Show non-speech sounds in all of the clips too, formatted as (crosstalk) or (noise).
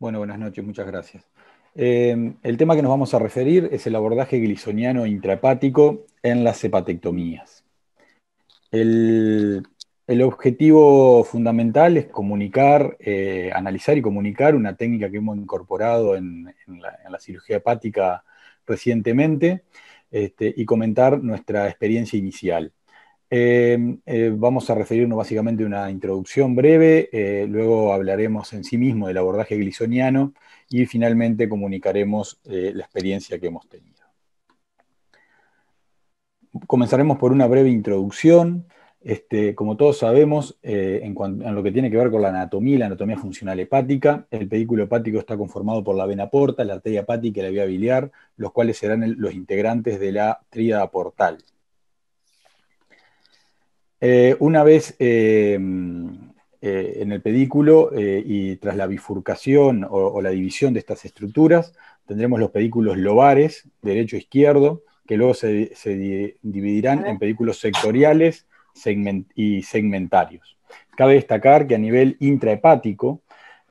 Bueno, buenas noches, muchas gracias. Em, el tema que nos vamos a referir es el abordaje glisoniano intrahepático en las hepatectomías. El, objetivo fundamental es comunicar, eh, analizar y comunicar una técnica que hemos incorporado en, la, cirugía hepática recientemente este, y comentar nuestra experiencia inicial. Em, eh, vamos a referirnos básicamente a una introducción breve, eh, luego hablaremos en sí mismo del abordaje glisoniano y finalmente comunicaremos eh, la experiencia que hemos tenido. Comenzaremos por una breve introducción. Este, como todos sabemos, en, lo que tiene que ver con la anatomía la anatomía funcional hepática, el pedículo hepático está conformado por la vena porta, la arteria hepática y la vía biliar, los cuales serán los integrantes de la tríada portal. Eh, una vez eh, eh, en el pedículo y tras la bifurcación o, la división de estas estructuras, tendremos los pedículos lobares, derecho e izquierdo, que luego se, dividirán en pedículos sectoriales y segmentarios. Cabe destacar que a nivel intrahepático,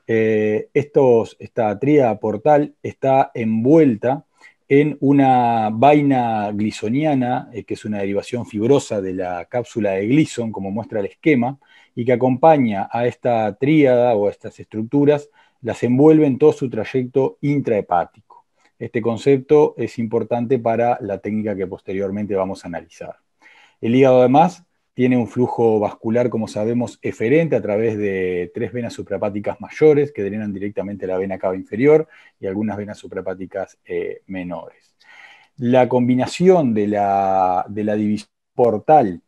esta tríada portal está envuelta en una vaina glisoniana, eh, que es una derivación fibrosa de la cápsula de glison, como muestra el esquema, y que acompaña a esta tríada o a estas estructuras, las envuelve en todo su trayecto intrahepático. Este concepto es importante para la técnica que posteriormente vamos a analizar. El hígado, además, tiene un flujo vascular, como sabemos, eferente a través de tres venas suprapáticas mayores que drenan directamente la vena cava inferior y algunas venas suprapáticas eh, menores. La combinación de la, de división portal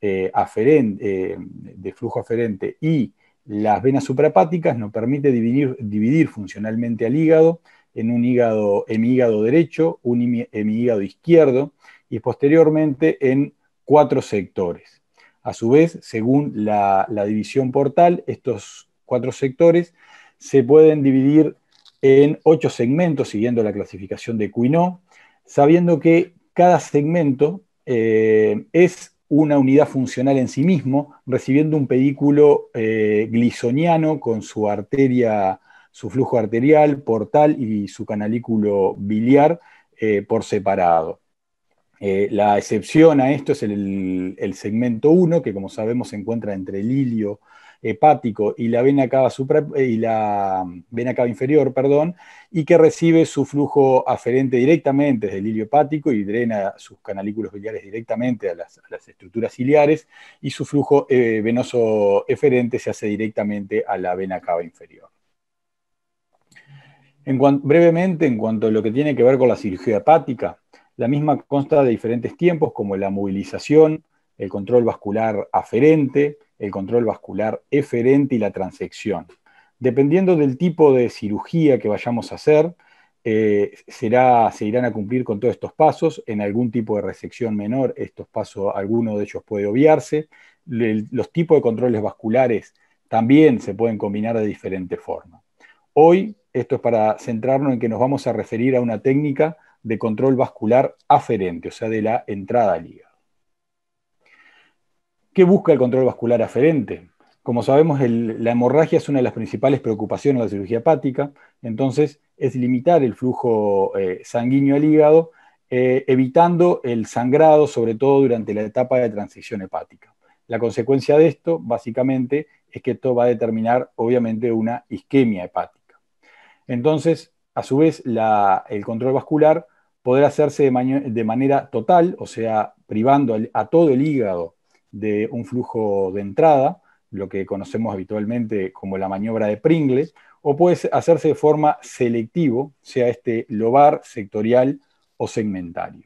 eh, aferente, eh, de flujo aferente y las venas suprapáticas nos permite dividir, funcionalmente al hígado en un hígado hemihígado derecho, un hemihígado izquierdo y posteriormente en cuatro sectores a su vez, según la, división portal, estos cuatro sectores se pueden dividir en ocho segmentos siguiendo la clasificación de Cuino, sabiendo que cada segmento eh, es una unidad funcional en sí mismo, recibiendo un pedículo eh, glisoniano con su arteria, su flujo arterial, portal y su canalículo biliar eh, por separado. Eh, la excepción a esto es el, segmento 1, que como sabemos se encuentra entre el ilio hepático y la vena cava, supra, eh, y la vena cava inferior, perdón, y que recibe su flujo aferente directamente desde el ilio hepático y drena sus canalículos biliares directamente a las, estructuras ciliares y su flujo eh, venoso eferente se hace directamente a la vena cava inferior. brevemente, en cuanto a lo que tiene que ver con la cirugía hepática, la misma consta de diferentes tiempos como la movilización, el control vascular aferente, el control vascular eferente y la transección. Dependiendo del tipo de cirugía que vayamos a hacer, eh, se irán a cumplir con todos estos pasos. En algún tipo de resección menor, estos pasos, alguno de ellos puede obviarse. los tipos de controles vasculares también se pueden combinar de diferente forma. Hoy, esto es para centrarnos en que nos vamos a referir a una técnica de control vascular aferente, o sea, de la entrada al hígado. ¿Qué busca el control vascular aferente? Como sabemos, la hemorragia es una de las principales preocupaciones de la cirugía hepática, entonces es limitar el flujo eh, sanguíneo al hígado, eh, evitando el sangrado, sobre todo durante la etapa de transición hepática. La consecuencia de esto, básicamente, es que esto va a determinar, obviamente, una isquemia hepática. Entonces, a su vez, el control vascular poder hacerse de, manera total, o sea, privando a todo el hígado de un flujo de entrada, lo que conocemos habitualmente como la maniobra de Pringle, o puede hacerse de forma selectivo, sea este lobar, sectorial o segmentario.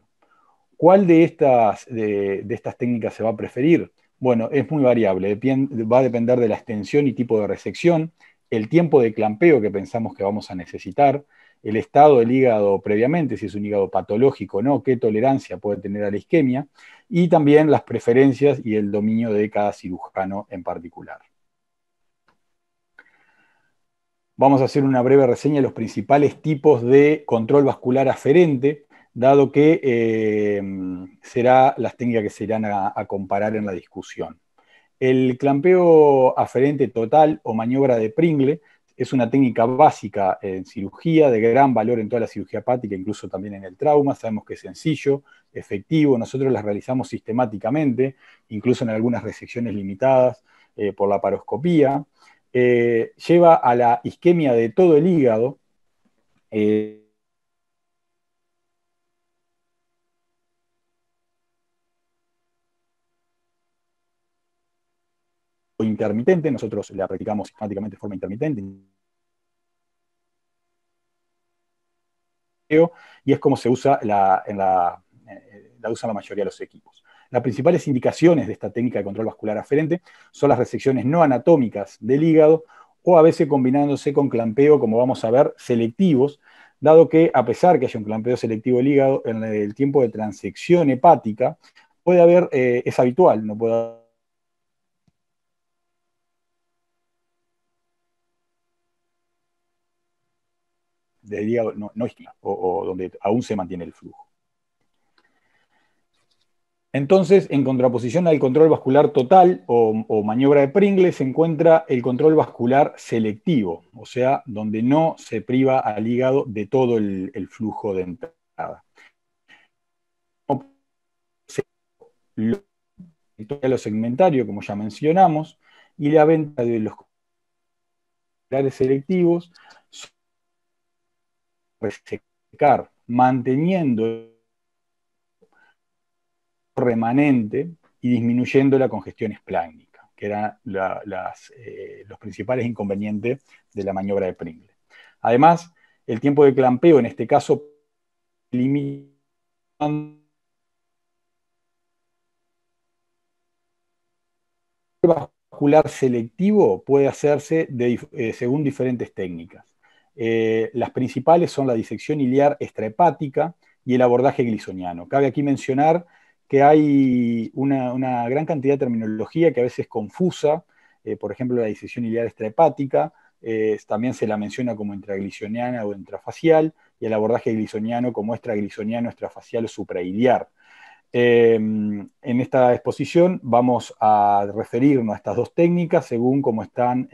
¿Cuál de estas, de, estas técnicas se va a preferir? Bueno, es muy variable, va a depender de la extensión y tipo de resección, el tiempo de clampeo que pensamos que vamos a necesitar, el estado del hígado previamente, si es un hígado patológico o no, qué tolerancia puede tener a la isquemia, y también las preferencias y el dominio de cada cirujano en particular. Vamos a hacer una breve reseña de los principales tipos de control vascular aferente, dado que serán eh, será las técnicas que se irán a, a comparar en la discusión. El clampeo aferente total o maniobra de Pringle es una técnica básica en cirugía, de gran valor en toda la cirugía hepática, incluso también en el trauma. Sabemos que es sencillo, efectivo. Nosotros las realizamos sistemáticamente, incluso en algunas resecciones limitadas eh, por la paroscopía. Eh, lleva a la isquemia de todo el hígado. Eh, intermitente, nosotros la practicamos sistemáticamente de forma intermitente. Y es como se usa la, en la, eh, la la mayoría de los equipos. Las principales indicaciones de esta técnica de control vascular aferente son las resecciones no anatómicas del hígado o a veces combinándose con clampeo, como vamos a ver, selectivos, dado que a pesar que haya un clampeo selectivo del hígado, en el tiempo de transección hepática puede haber, eh, es habitual, no puede haber no, no o, donde aún se mantiene el flujo. Entonces, en contraposición al control vascular total o, maniobra de Pringle, se encuentra el control vascular selectivo, o sea, donde no se priva al hígado de todo el, flujo de entrada. Lo segmentario, como ya mencionamos, y la venta de los selectivos resecar, manteniendo remanente y disminuyendo la congestión esplánica, que eran eh, los principales inconvenientes de la maniobra de Pringle. Además, el tiempo de clampeo en este caso limitando vascular selectivo puede hacerse de, eh, según diferentes técnicas. Eh, las principales son la disección iliar extrahepática y el abordaje glisoniano. Cabe aquí mencionar que hay una, gran cantidad de terminología que a veces confusa, eh, por ejemplo, la disección iliar extrahepática, eh, también se la menciona como intraglisoniana o intrafacial, y el abordaje glisoniano como extraglisoniano, extrafacial o suprailiar. Em, en esta exposición vamos a referirnos a estas dos técnicas según como están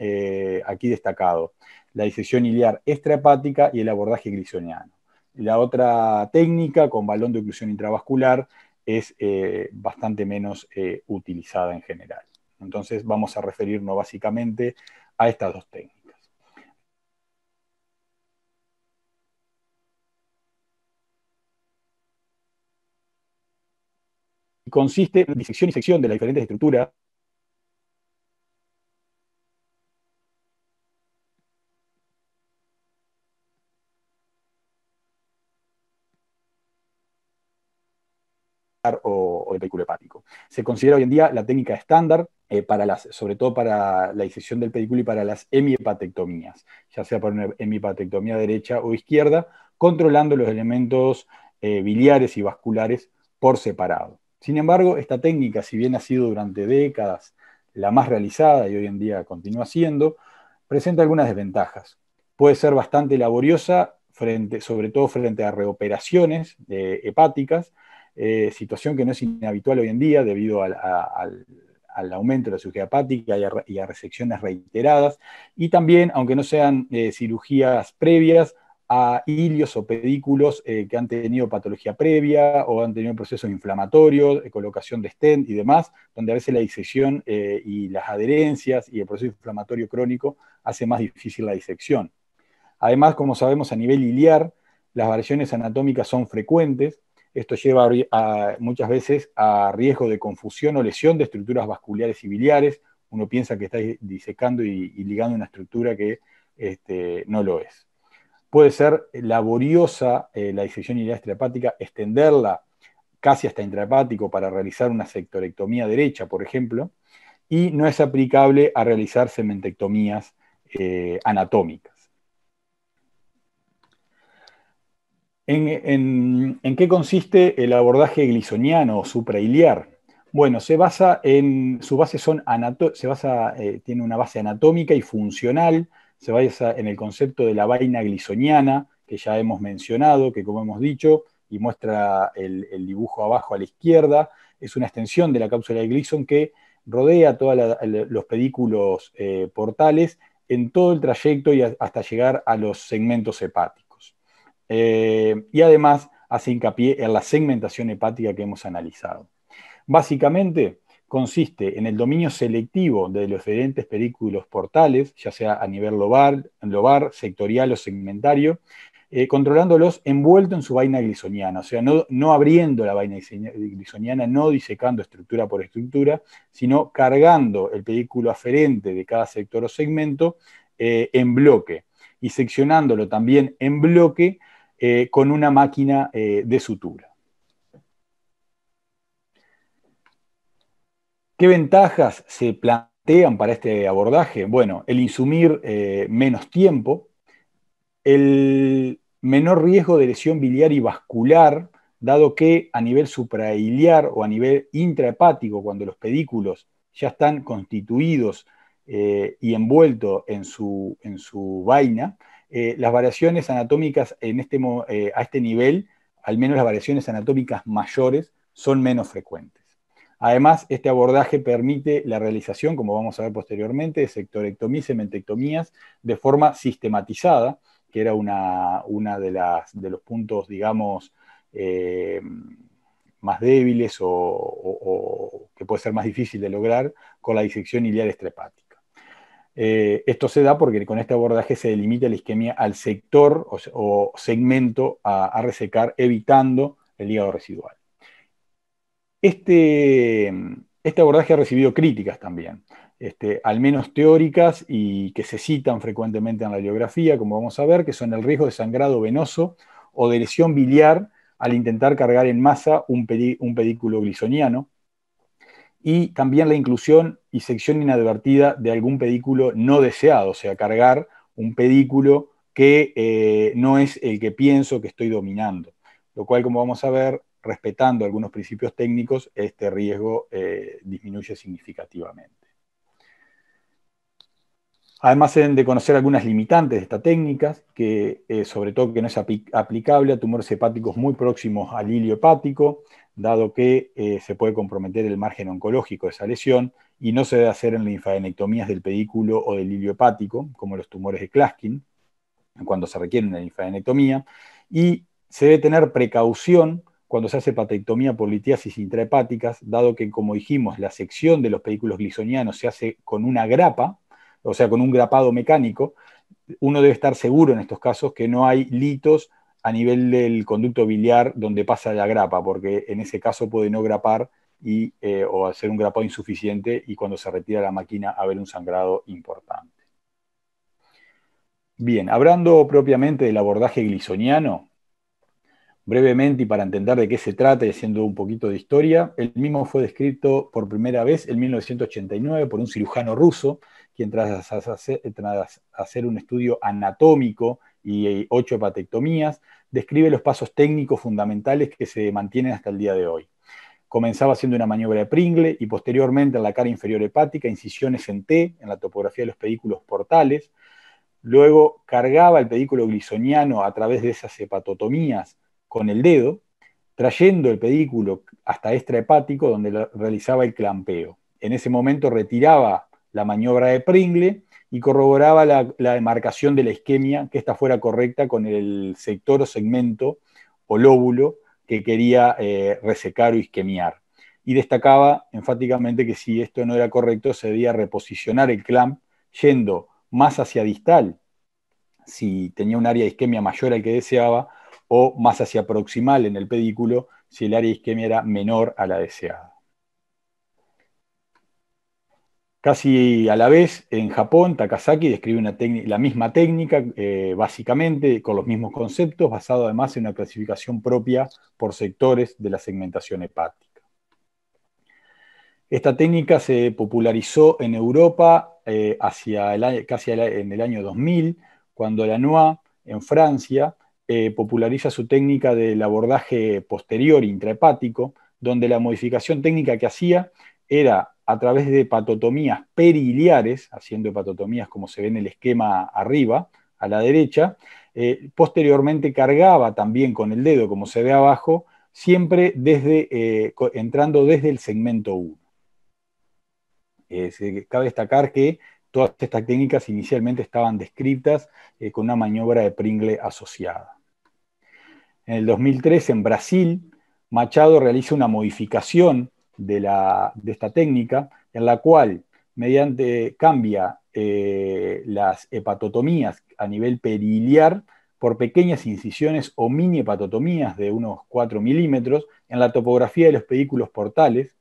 aquí destacados la disección iliar extrahepática y el abordaje grisoniano. La otra técnica con balón de oclusión intravascular es eh, bastante menos eh, utilizada en general. Entonces vamos a referirnos básicamente a estas dos técnicas. Consiste en disección y sección de las diferentes estructuras hepático. Se considera hoy en día la técnica estándar, eh, para las, sobre todo para la disección del pedículo y para las hemipatectomías, ya sea por una hemipatectomía derecha o izquierda, controlando los elementos eh, biliares y vasculares por separado. Sin embargo, esta técnica, si bien ha sido durante décadas la más realizada y hoy en día continúa siendo, presenta algunas desventajas. Puede ser bastante laboriosa, frente, sobre todo frente a reoperaciones eh, hepáticas, eh, situación que no es inhabitual hoy en día debido al, aumento de la cirugía hepática y a, resecciones reiteradas, y también, aunque no sean eh, cirugías previas, a hilios o pedículos eh, que han tenido patología previa o han tenido procesos inflamatorios, colocación de stent y demás, donde a veces la disección y las adherencias y el proceso inflamatorio crónico hace más difícil la disección. Además, como sabemos a nivel iliar, las variaciones anatómicas son frecuentes, esto lleva muchas veces a riesgo de confusión o lesión de estructuras vasculares y biliares. Uno piensa que está disecando y, ligando una estructura que este, no lo es. Puede ser laboriosa eh, la disección hepática extenderla casi hasta intrahepático para realizar una sectorectomía derecha, por ejemplo, y no es aplicable a realizar cementectomías eh, anatómicas. ¿En, qué consiste el abordaje glisoniano o suprailiar? Bueno, se basa en, su base son se basa, eh, tiene una base anatómica y funcional, se basa en el concepto de la vaina glisoniana, que ya hemos mencionado, que como hemos dicho, y muestra el, dibujo abajo a la izquierda, es una extensión de la cápsula de glison que rodea todos los pedículos eh, portales en todo el trayecto y hasta llegar a los segmentos hepáticos. Eh, y además hace hincapié en la segmentación hepática que hemos analizado. Básicamente consiste en el dominio selectivo de los diferentes películos portales, ya sea a nivel lobar, lobar sectorial o segmentario, eh, controlándolos envuelto en su vaina glisoniana, o sea, no, abriendo la vaina glisoniana, no disecando estructura por estructura, sino cargando el pedículo aferente de cada sector o segmento eh, en bloque y seccionándolo también en bloque eh, con una máquina eh, de sutura. ¿Qué ventajas se plantean para este abordaje? Bueno, el insumir eh, menos tiempo, el menor riesgo de lesión biliar y vascular, dado que a nivel suprailiar o a nivel intrahepático, cuando los pedículos ya están constituidos y envueltos en su vaina, eh, las variaciones anatómicas en este, eh, a este nivel, al menos las variaciones anatómicas mayores, son menos frecuentes. Además, este abordaje permite la realización, como vamos a ver posteriormente, de sectorectomías y cementectomías de forma sistematizada, que era una, de, los puntos, digamos, eh, más débiles o, o, que puede ser más difícil de lograr con la disección iliar estrepática. Eh, esto se da porque con este abordaje se delimita la isquemia al sector o, segmento a, resecar, evitando el hígado residual. Este, este abordaje ha recibido críticas también, este, al menos teóricas y que se citan frecuentemente en la biografía, como vamos a ver, que son el riesgo de sangrado venoso o de lesión biliar al intentar cargar en masa un, un pedículo glisoniano, y también la inclusión y sección inadvertida de algún pedículo no deseado, o sea, cargar un pedículo que eh, no es el que pienso que estoy dominando, lo cual, como vamos a ver, respetando algunos principios técnicos, este riesgo eh, disminuye significativamente. Además, deben de conocer algunas limitantes de estas técnicas, que eh, sobre todo que no es aplicable a tumores hepáticos muy próximos al hilio hepático, dado que eh, se puede comprometer el margen oncológico de esa lesión y no se debe hacer en linfadenectomías del pedículo o del hilio hepático, como los tumores de Klaskin, cuando se requiere una linfadenectomía, y se debe tener precaución cuando se hace patectomía por litiasis intrahepáticas, dado que, como dijimos, la sección de los pedículos glisonianos se hace con una grapa, o sea, con un grapado mecánico, uno debe estar seguro en estos casos que no hay litos a nivel del conducto biliar donde pasa la grapa, porque en ese caso puede no grapar y, eh, o hacer un grapado insuficiente y cuando se retira la máquina haber un sangrado importante. Bien, hablando propiamente del abordaje glisoniano, brevemente y para entender de qué se trata y haciendo un poquito de historia, el mismo fue descrito por primera vez en 1989 por un cirujano ruso, quien tras hacer, tras hacer un estudio anatómico y eh, ocho hepatectomías, describe los pasos técnicos fundamentales que se mantienen hasta el día de hoy. Comenzaba haciendo una maniobra de Pringle y posteriormente en la cara inferior hepática, incisiones en T, en la topografía de los pedículos portales. Luego cargaba el pedículo glisoniano a través de esas hepatotomías con el dedo, trayendo el pedículo hasta extrahepático donde realizaba el clampeo. En ese momento retiraba la maniobra de Pringle y corroboraba la, demarcación de la isquemia, que esta fuera correcta con el sector o segmento o lóbulo que quería eh, resecar o isquemiar. Y destacaba enfáticamente que si esto no era correcto, se debía reposicionar el clamp yendo más hacia distal, si tenía un área de isquemia mayor al que deseaba, o más hacia proximal en el pedículo, si el área de isquemia era menor a la deseada. Casi a la vez, en Japón, Takasaki describe la misma técnica, eh, básicamente, con los mismos conceptos, basado además en una clasificación propia por sectores de la segmentación hepática. Esta técnica se popularizó en Europa eh, hacia el, casi en el año 2000, cuando la Lanois, en Francia, eh, populariza su técnica del abordaje posterior intrahepático, donde la modificación técnica que hacía era a través de patotomías periliares, haciendo patotomías como se ve en el esquema arriba, a la derecha, eh, posteriormente cargaba también con el dedo, como se ve abajo, siempre desde, eh, entrando desde el segmento 1. cabe destacar que todas estas técnicas inicialmente estaban descritas eh, con una maniobra de Pringle asociada. En el 2003, en Brasil, Machado realiza una modificación de, esta técnica, en la cual mediante cambia eh, las hepatotomías a nivel periliar por pequeñas incisiones o mini hepatotomías de unos 4 milímetros en la topografía de los pedículos portales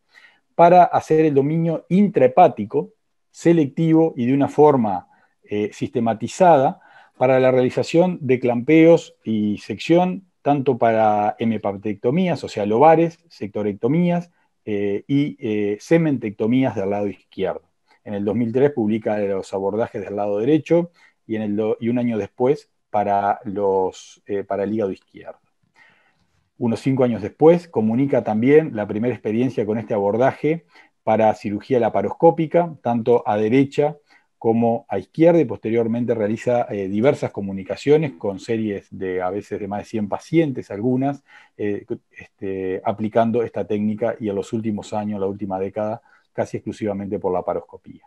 para hacer el dominio intrahepático, selectivo y de una forma eh, sistematizada para la realización de clampeos y sección, tanto para hemipaptectomías, o sea, lobares, sectorectomías, eh, y eh, sementectomías del lado izquierdo. En el 2003 publica los abordajes del lado derecho y, un año después para, eh, para el hígado izquierdo. Unos cinco años después comunica también la primera experiencia con este abordaje para cirugía laparoscópica, tanto a derecha como a izquierda y posteriormente realiza eh, diversas comunicaciones con series de a veces de más de 100 pacientes, algunas, eh, este, aplicando esta técnica y en los últimos años, la última década, casi exclusivamente por la paroscopía.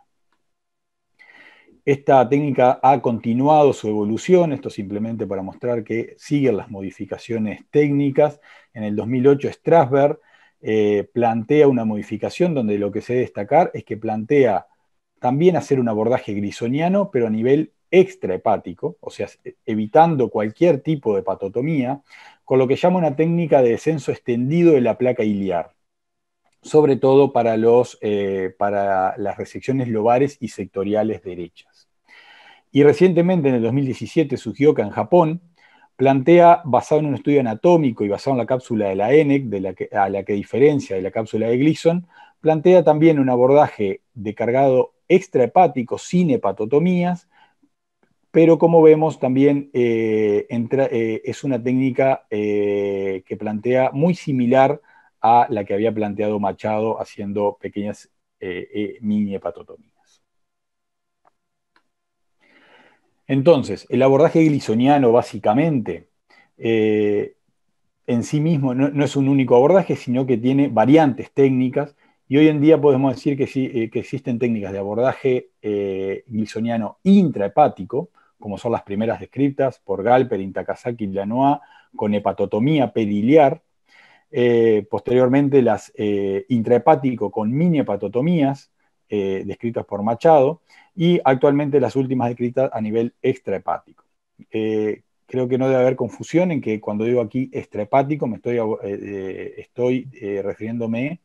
Esta técnica ha continuado su evolución, esto simplemente para mostrar que siguen las modificaciones técnicas. En el 2008 Strasberg eh, plantea una modificación donde lo que se destacar es que plantea también hacer un abordaje grisoniano, pero a nivel extrahepático, o sea, evitando cualquier tipo de patotomía, con lo que llama una técnica de descenso extendido de la placa iliar, sobre todo para, los, eh, para las resecciones lobares y sectoriales derechas. Y recientemente, en el 2017, que en Japón plantea, basado en un estudio anatómico y basado en la cápsula de la ENEC, de la a la que diferencia de la cápsula de Grison, plantea también un abordaje de cargado extrahepáticos sin hepatotomías, pero como vemos también eh, eh, es una técnica eh, que plantea muy similar a la que había planteado Machado haciendo pequeñas mini hepatotomías. Entonces, el abordaje glisoniano básicamente en sí mismo no, es un único abordaje, sino que tiene variantes técnicas y hoy en día podemos decir que, sí, eh, existen técnicas de abordaje eh, intrahepático, como son las primeras descritas por Galper, Intakasaki y Lanoa, con hepatotomía pediliar, eh, posteriormente las eh, intrahepático con mini hepatotomías, descritas por Machado, y actualmente las últimas descritas a nivel extrahepático. creo que no debe haber confusión en que cuando digo aquí extrahepático me estoy, estoy refiriéndome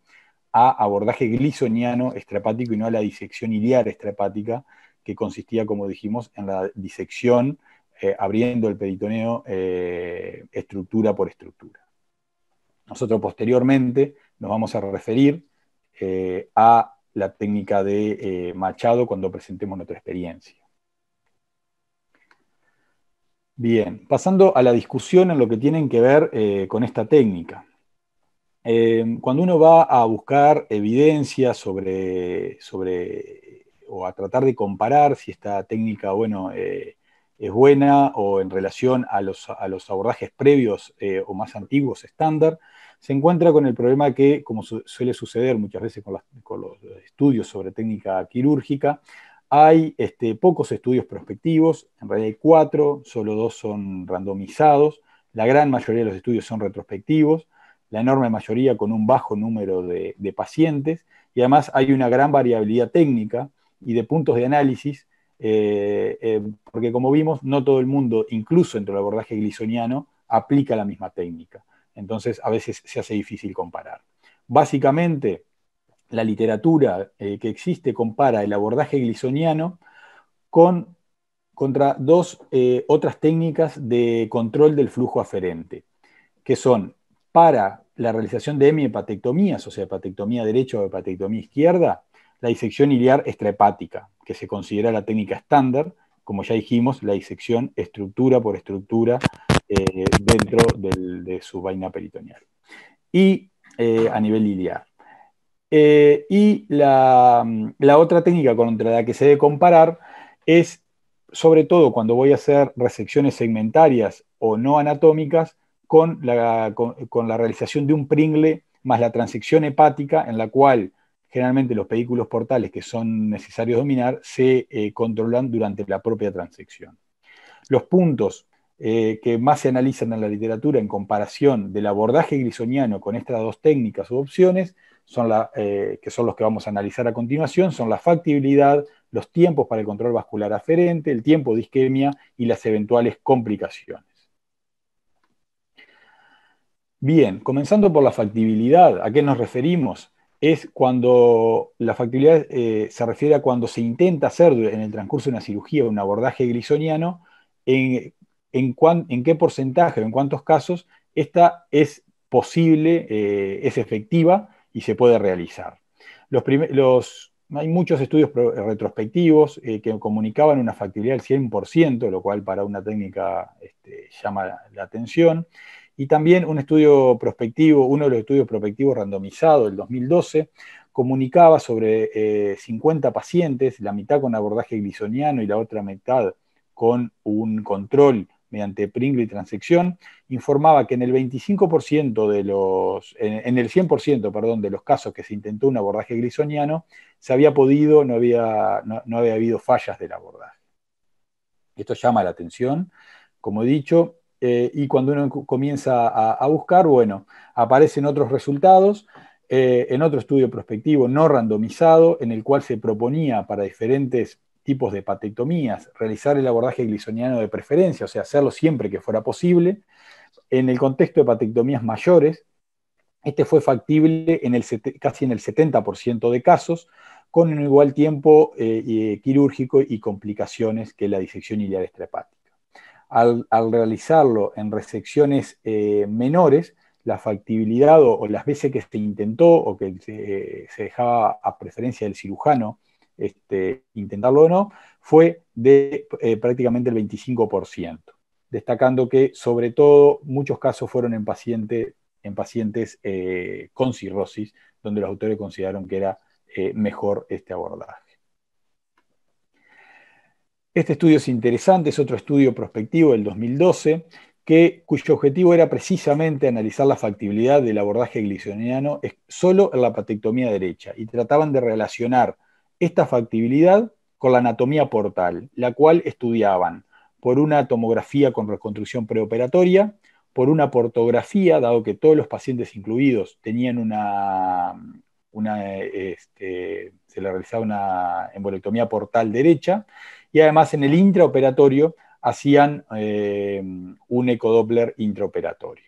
a abordaje glisoniano estrepático y no a la disección iliar estrepática que consistía, como dijimos, en la disección, eh, abriendo el peritoneo eh, estructura por estructura. Nosotros posteriormente nos vamos a referir eh, a la técnica de Machado cuando presentemos nuestra experiencia. Bien, pasando a la discusión en lo que tienen que ver con esta técnica. Em, cuando uno va a buscar evidencia sobre, o a tratar de comparar si esta técnica, bueno, eh, es buena o en relación a los, abordajes previos eh, o más antiguos estándar, se encuentra con el problema que, como suele suceder muchas veces con, los estudios sobre técnica quirúrgica, hay este, pocos estudios prospectivos, en realidad hay cuatro, solo dos son randomizados, la gran mayoría de los estudios son retrospectivos, la enorme mayoría con un bajo número de, pacientes, y además hay una gran variabilidad técnica y de puntos de análisis, eh, eh, porque como vimos, no todo el mundo, incluso dentro del abordaje glisoniano, aplica la misma técnica. Entonces, a veces se hace difícil comparar. Básicamente, la literatura eh, que existe compara el abordaje glisoniano con, contra dos otras técnicas de control del flujo aferente, que son para la realización de hemi-hepatectomías, o sea, hepatectomía derecha o hepatectomía izquierda, la disección iliar extrahepática, que se considera la técnica estándar, como ya dijimos, la disección estructura por estructura eh, dentro de su vaina peritoneal. Y eh, a nivel iliar. Eh, y la, la otra técnica contra la que se debe comparar es, sobre todo cuando voy a hacer resecciones segmentarias o no anatómicas, con la, realización de un pringle más la transección hepática en la cual generalmente los vehículos portales que son necesarios dominar se eh, controlan durante la propia transección. Los puntos eh, que más se analizan en la literatura en comparación del abordaje grisoniano con estas dos técnicas u opciones, eh, que son los que vamos a analizar a continuación, son la factibilidad, los tiempos para el control vascular aferente, el tiempo de isquemia y las eventuales complicaciones. Bien, comenzando por la factibilidad, ¿a qué nos referimos? Es cuando la factibilidad eh, se refiere a cuando se intenta hacer en el transcurso de una cirugía un abordaje grisoniano, en, en, qué porcentaje o en cuántos casos esta es posible, eh, es efectiva y se puede realizar. hay muchos estudios retrospectivos eh, que comunicaban una factibilidad del 100%, lo cual para una técnica este, llama la atención y también un estudio prospectivo, uno de los estudios prospectivos randomizado del 2012, comunicaba sobre 50 eh, pacientes, la mitad con abordaje glisoniano y la otra mitad con un control mediante Pringle y transección, informaba que en el 25% de los, en, el 100%, perdón, de los casos que se intentó un abordaje glisoniano, se había podido, no había, no había habido fallas del abordaje. Esto llama la atención. Como he dicho, eh, y cuando uno comienza a, buscar, bueno, aparecen otros resultados eh, en otro estudio prospectivo no randomizado, en el cual se proponía para diferentes tipos de patectomías realizar el abordaje glisoniano de preferencia, o sea, hacerlo siempre que fuera posible. En el contexto de patectomías mayores, este fue factible en el, casi en el 70% de casos, con un igual tiempo eh, quirúrgico y complicaciones que la disección ilíaca estrepática al, realizarlo en resecciones eh, menores, la factibilidad o, las veces que se intentó o que eh, se, dejaba a preferencia del cirujano este, intentarlo o no, fue de eh, prácticamente el 25%, destacando que sobre todo muchos casos fueron en, pacientes con cirrosis, donde los autores consideraron que era mejor este abordaje. Este estudio es interesante, es otro estudio prospectivo del 2012, que, cuyo objetivo era precisamente analizar la factibilidad del abordaje gliconiano solo en la patectomía derecha y trataban de relacionar esta factibilidad con la anatomía portal, la cual estudiaban por una tomografía con reconstrucción preoperatoria, por una portografía, dado que todos los pacientes incluidos tenían una, este, se le realizaba una embolectomía portal derecha, y además en el intraoperatorio hacían eh, un ecodoppler intraoperatorio.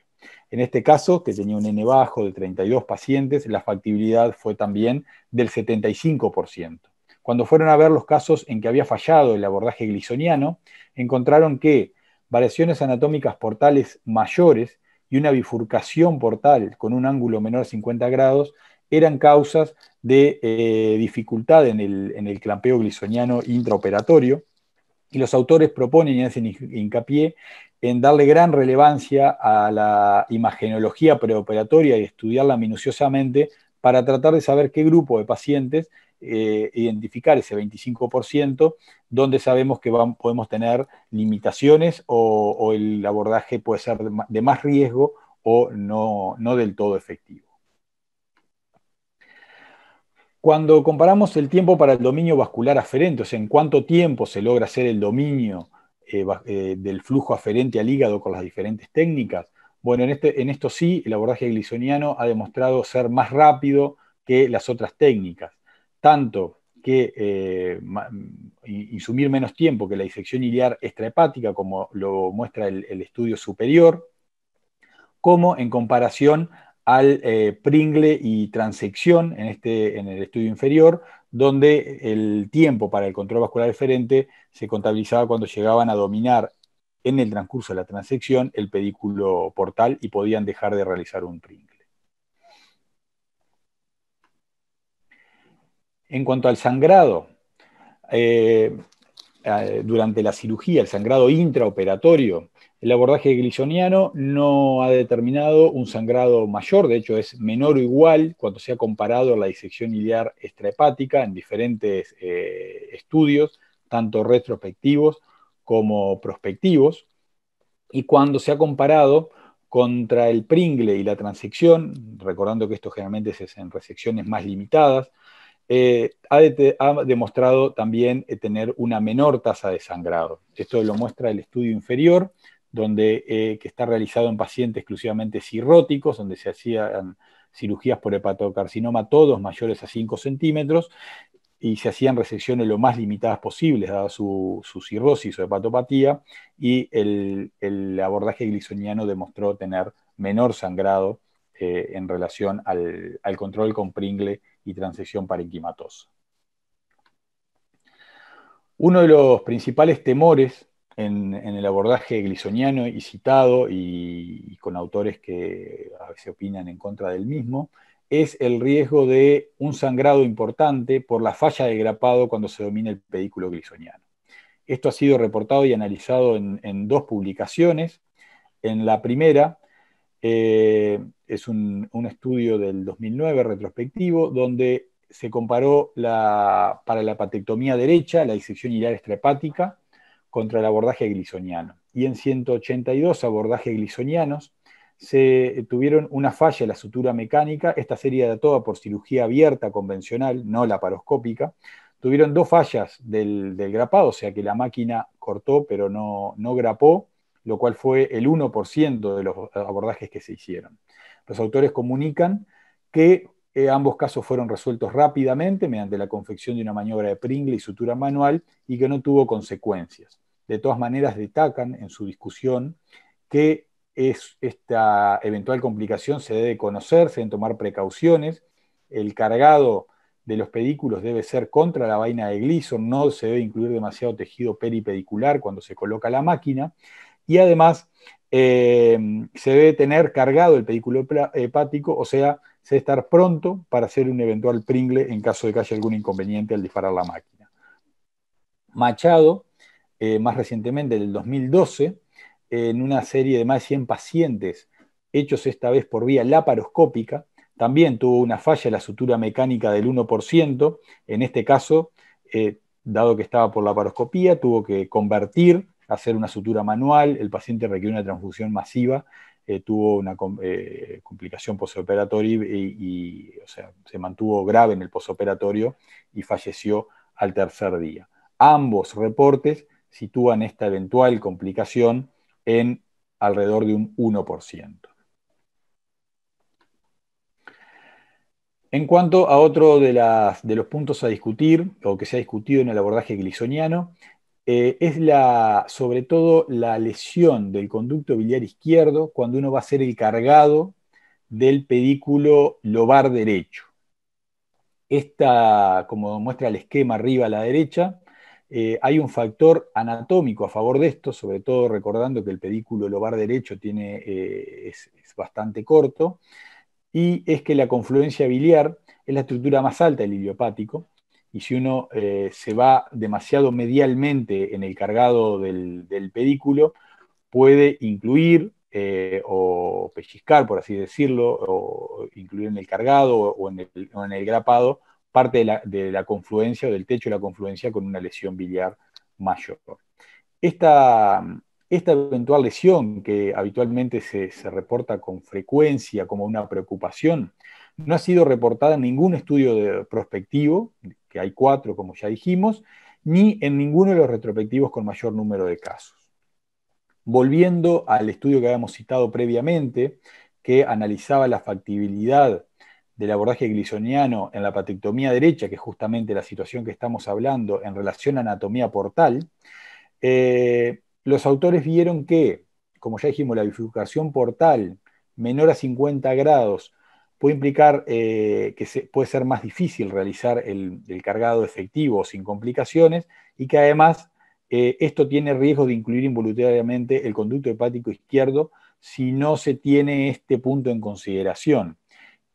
En este caso, que tenía un N bajo de 32 pacientes, la factibilidad fue también del 75%. Cuando fueron a ver los casos en que había fallado el abordaje glisoniano, encontraron que variaciones anatómicas portales mayores y una bifurcación portal con un ángulo menor de 50 grados eran causas de eh, dificultad en el, en el clampeo glisoniano intraoperatorio, y los autores proponen y hacen hincapié en darle gran relevancia a la imagenología preoperatoria y estudiarla minuciosamente para tratar de saber qué grupo de pacientes eh, identificar ese 25% donde sabemos que podemos tener limitaciones o, o, el abordaje puede ser de más riesgo o no, no del todo efectivo. Cuando comparamos el tiempo para el dominio vascular aferente, o sea, en cuánto tiempo se logra hacer el dominio eh, eh, del flujo aferente al hígado con las diferentes técnicas, bueno, en, este, en esto sí, el abordaje glisoniano ha demostrado ser más rápido que las otras técnicas, tanto que eh, insumir menos tiempo que la disección iliar extrahepática, como lo muestra el, el estudio superior, como en comparación al eh, pringle y transección en, este, en el estudio inferior, donde el tiempo para el control vascular diferente se contabilizaba cuando llegaban a dominar en el transcurso de la transección el pedículo portal y podían dejar de realizar un pringle. En cuanto al sangrado, eh, eh, durante la cirugía, el sangrado intraoperatorio, el abordaje glisoniano no ha determinado un sangrado mayor, de hecho es menor o igual cuando se ha comparado la disección iliar extrahepática en diferentes eh, estudios, tanto retrospectivos como prospectivos, y cuando se ha comparado contra el pringle y la transección, recordando que esto generalmente es en resecciones más limitadas, eh, ha, demostrado también eh, tener una menor tasa de sangrado. Esto lo muestra el estudio inferior, donde, eh, que está realizado en pacientes exclusivamente cirróticos, donde se hacían cirugías por hepatocarcinoma, todos mayores a 5 centímetros, y se hacían resecciones lo más limitadas posibles, dada su, cirrosis o hepatopatía, y el, abordaje glisoniano demostró tener menor sangrado eh, en relación al, al, control con pringle y transección parenquimatosa. Uno de los principales temores en, el abordaje glisoniano y citado y, con autores que a veces opinan en contra del mismo, es el riesgo de un sangrado importante por la falla de grapado cuando se domina el pedículo glisoniano. Esto ha sido reportado y analizado en, dos publicaciones. En la primera eh, es un, estudio del 2009 retrospectivo donde se comparó para la patectomía derecha la disección hilar estrepática contra el abordaje glisoniano. Y en 182 abordajes glisonianos se eh, tuvieron una falla en la sutura mecánica, esta sería toda por cirugía abierta convencional, no la paroscópica, Tuvieron dos fallas del, del grapado, o sea que la máquina cortó pero no, grapó, lo cual fue el 1% de los abordajes que se hicieron. Los autores comunican que eh, ambos casos fueron resueltos rápidamente mediante la confección de una maniobra de pringle y sutura manual y que no tuvo consecuencias de todas maneras destacan en su discusión que es, esta eventual complicación se debe conocer, se deben tomar precauciones, el cargado de los pedículos debe ser contra la vaina de gliso, no se debe incluir demasiado tejido peripedicular cuando se coloca la máquina, y además eh, se debe tener cargado el pedículo hepático, o sea, se debe estar pronto para hacer un eventual pringle en caso de que haya algún inconveniente al disparar la máquina. Machado eh, más recientemente, el 2012, en una serie de más de 100 pacientes, hechos esta vez por vía laparoscópica. También tuvo una falla en la sutura mecánica del 1%. En este caso, eh, dado que estaba por laparoscopía, tuvo que convertir, hacer una sutura manual. El paciente requirió una transfusión masiva. Eh, tuvo una complicación posoperatoria y, y o sea, se mantuvo grave en el posoperatorio y falleció al tercer día. Ambos reportes sitúan esta eventual complicación en alrededor de un 1%. En cuanto a otro de, los puntos a discutir, o que se ha discutido en el abordaje glisoniano, eh, es la, sobre todo la lesión del conducto biliar izquierdo cuando uno va a ser el cargado del pedículo lobar derecho. Esta, como muestra el esquema arriba a la derecha, eh, hay un factor anatómico a favor de esto, sobre todo recordando que el pedículo lobar derecho tiene, eh, es, bastante corto, y es que la confluencia biliar es la estructura más alta del idiopático, y si uno eh, se va demasiado medialmente en el cargado del, pedículo, puede incluir o pellizcar, por así decirlo, o incluir en el cargado o en el, o en el grapado parte de la, confluencia o del techo de la confluencia con una lesión biliar mayor. Esta, esta eventual lesión que habitualmente se, reporta con frecuencia como una preocupación no ha sido reportada en ningún estudio de prospectivo, que hay cuatro como ya dijimos, ni en ninguno de los retrospectivos con mayor número de casos. Volviendo al estudio que habíamos citado previamente, que analizaba la factibilidad del abordaje glisoniano en la patectomía derecha, que es justamente la situación que estamos hablando en relación a anatomía portal, eh, los autores vieron que, como ya dijimos, la bifurcación portal menor a 50 grados puede implicar eh, que se, puede ser más difícil realizar el, cargado efectivo sin complicaciones y que además eh, esto tiene riesgo de incluir involuntariamente el conducto hepático izquierdo si no se tiene este punto en consideración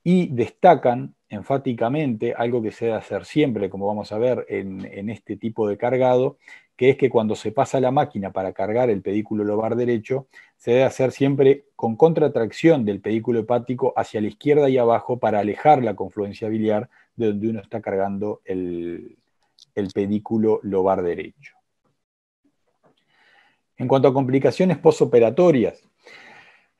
y destacan enfáticamente algo que se debe hacer siempre, como vamos a ver en, este tipo de cargado, que es que cuando se pasa la máquina para cargar el pedículo lobar derecho, se debe hacer siempre con contratracción del pedículo hepático hacia la izquierda y abajo para alejar la confluencia biliar de donde uno está cargando el pedículo lobar derecho. En cuanto a complicaciones posoperatorias,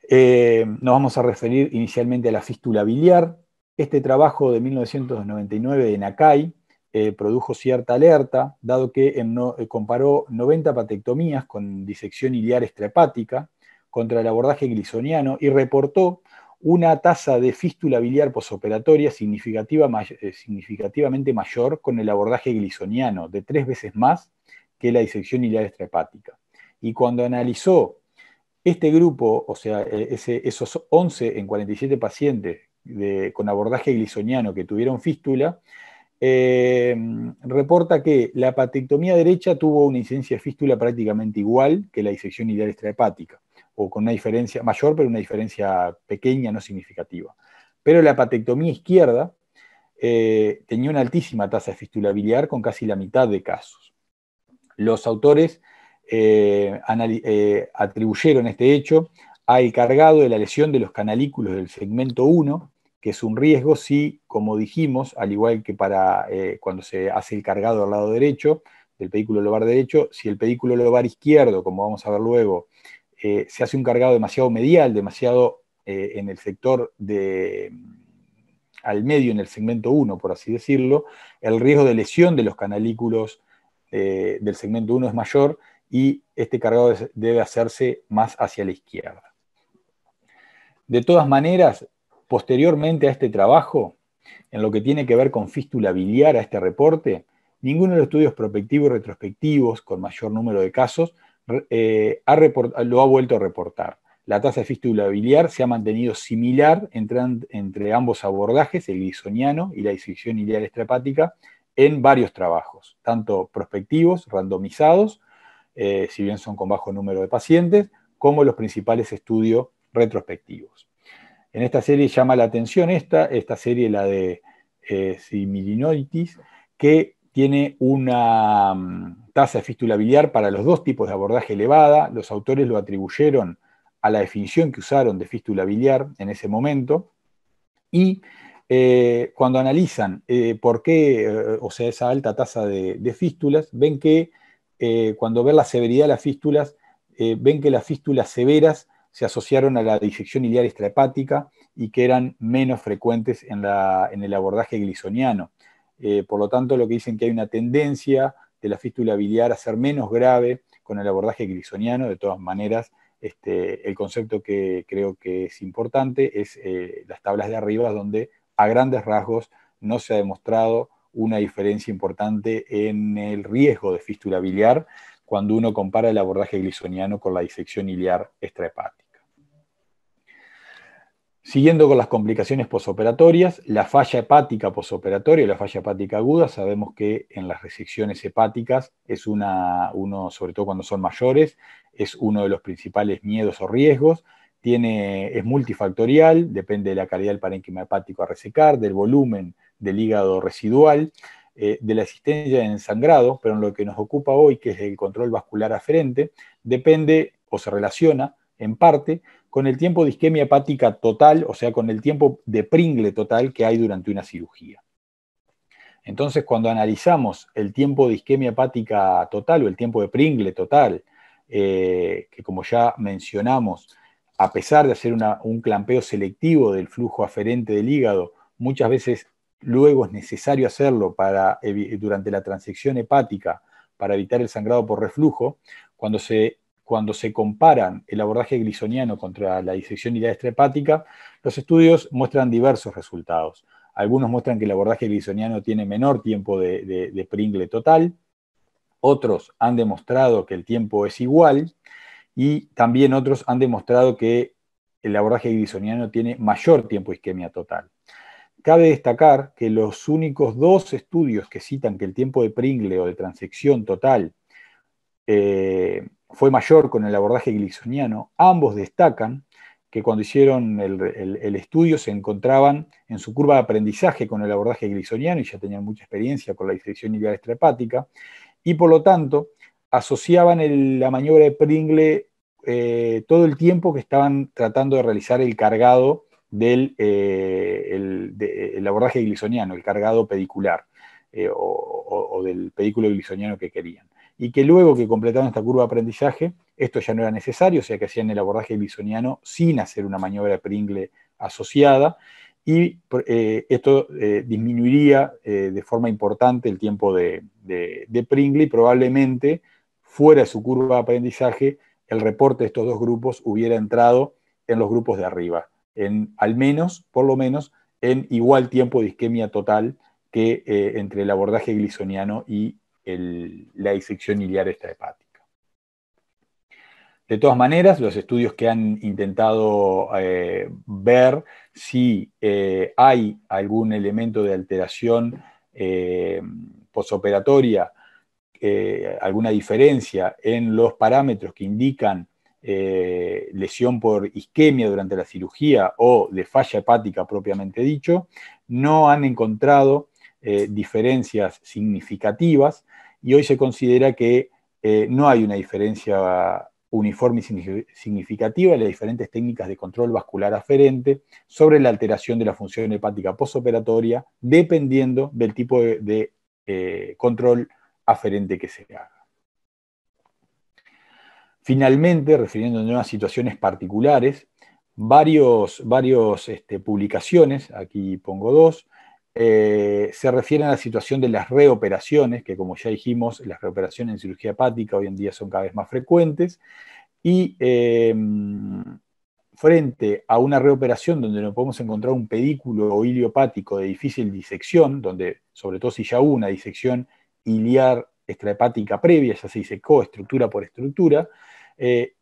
eh, nos vamos a referir inicialmente a la fístula biliar. Este trabajo de 1999 de Nakai produjo cierta alerta, dado que eh, comparó 90 patectomías con disección iliar estrepática contra el abordaje glisoniano y reportó una tasa de fístula biliar posoperatoria eh, significativamente mayor con el abordaje glisoniano, de tres veces más que la disección iliar extrahepática. Y cuando analizó este grupo, o sea, e, esos 11 en 47 pacientes con abordaje glisoniano que tuvieron fístula, eh, reporta que la patectomía derecha tuvo una incidencia de fístula prácticamente igual que la disección ideal extrahepática, o con una diferencia mayor, pero una diferencia pequeña, no significativa. Pero la patectomía izquierda eh, tenía una altísima tasa de fístula biliar con casi la mitad de casos. Los autores eh, eh, atribuyeron este hecho al cargado de la lesión de los canalículos del segmento 1, que es un riesgo si, como dijimos, al igual que para eh, cuando se hace el cargado al lado derecho, del pedículo lobar derecho, si el pedículo lobar izquierdo, como vamos a ver luego, se hace un cargado demasiado medial, demasiado en el sector al medio en el segmento 1, por así decirlo, el riesgo de lesión de los canalículos del segmento 1 es mayor y este cargado debe hacerse más hacia la izquierda. De todas maneras, posteriormente a este trabajo, en lo que tiene que ver con fístula biliar a este reporte, ninguno de los estudios prospectivos y retrospectivos con mayor número de casos eh, lo ha vuelto a reportar. La tasa de fístula biliar se ha mantenido similar entre, ambos abordajes, el glisoniano y la disección ideal estrepática, en varios trabajos, tanto prospectivos, randomizados, eh, si bien son con bajo número de pacientes, como los principales estudios retrospectivos. En esta serie llama la atención esta, esta serie, la de eh, similinoitis, que tiene una mm, tasa de fístula biliar para los dos tipos de abordaje elevada. Los autores lo atribuyeron a la definición que usaron de fístula biliar en ese momento. Y eh, cuando analizan por qué, o sea, esa alta tasa de, fístulas, ven que eh, cuando ven la severidad de las fístulas, eh, ven que las fístulas severas se asociaron a la disección iliar extrahepática y que eran menos frecuentes en, el abordaje glisoniano. Eh, por lo tanto, lo que dicen que hay una tendencia de la fístula biliar a ser menos grave con el abordaje glisoniano, de todas maneras, este, el concepto que creo que es importante es las tablas de arriba, donde a grandes rasgos no se ha demostrado una diferencia importante en el riesgo de fístula biliar cuando uno compara el abordaje glisoniano con la disección iliar extrahepática. Siguiendo con las complicaciones posoperatorias, la falla hepática posoperatoria, la falla hepática aguda, sabemos que en las resecciones hepáticas es una, uno, sobre todo cuando son mayores, es uno de los principales miedos o riesgos. Tiene, es multifactorial, depende de la calidad del parénquima hepático a resecar, del volumen del hígado residual, eh, de la existencia de ensangrado, pero en lo que nos ocupa hoy, que es el control vascular aferente, depende o se relaciona en parte con el tiempo de isquemia hepática total, o sea, con el tiempo de pringle total que hay durante una cirugía. Entonces, cuando analizamos el tiempo de isquemia hepática total o el tiempo de pringle total, eh, que como ya mencionamos, a pesar de hacer un clampeo selectivo del flujo aferente del hígado, muchas veces luego es necesario hacerlo durante la transición hepática para evitar el sangrado por reflujo, cuando se, comparan el abordaje glisoniano contra la disección la hepática, los estudios muestran diversos resultados. Algunos muestran que el abordaje glisoniano tiene menor tiempo de, pringle total, otros han demostrado que el tiempo es igual y también otros han demostrado que el abordaje glisoniano tiene mayor tiempo de isquemia total. Cabe destacar que los únicos dos estudios que citan que el tiempo de Pringle o de transección total eh, fue mayor con el abordaje glisoniano, ambos destacan que cuando hicieron el, estudio se encontraban en su curva de aprendizaje con el abordaje glixoniano y ya tenían mucha experiencia con la disección iliar estrepática, y por lo tanto asociaban la maniobra de Pringle eh, todo el tiempo que estaban tratando de realizar el cargado del eh, el, abordaje glisoniano, el cargado pedicular eh, o, del pedículo glisoniano que querían. Y que luego que completaron esta curva de aprendizaje, esto ya no era necesario, o sea que hacían el abordaje glisoniano sin hacer una maniobra Pringle asociada, y eh, esto disminuiría de forma importante el tiempo de, de Pringle y probablemente fuera de su curva de aprendizaje el reporte de estos dos grupos hubiera entrado en los grupos de arriba en, al menos, por lo menos, en igual tiempo de isquemia total que eh, entre el abordaje glisoniano y la disección iliar extrahepática. De todas maneras, los estudios que han intentado eh, ver si eh, hay algún elemento de alteración posoperatoria, alguna diferencia en los parámetros que indican eh, lesión por isquemia durante la cirugía o de falla hepática propiamente dicho, no han encontrado eh, diferencias significativas y hoy se considera que eh, no hay una diferencia uniforme y significativa en las diferentes técnicas de control vascular aferente sobre la alteración de la función hepática posoperatoria dependiendo del tipo de, control aferente que se haga. Finalmente, refiriéndonos a situaciones particulares, varias varios este, publicaciones, aquí pongo dos, eh, se refieren a la situación de las reoperaciones, que como ya dijimos, las reoperaciones en cirugía hepática hoy en día son cada vez más frecuentes, y em, frente a una reoperación donde nos podemos encontrar un pedículo iliopático de difícil disección, donde sobre todo si ya hubo una disección iliar extrahepática previa, ya se dice estructura por estructura, eh,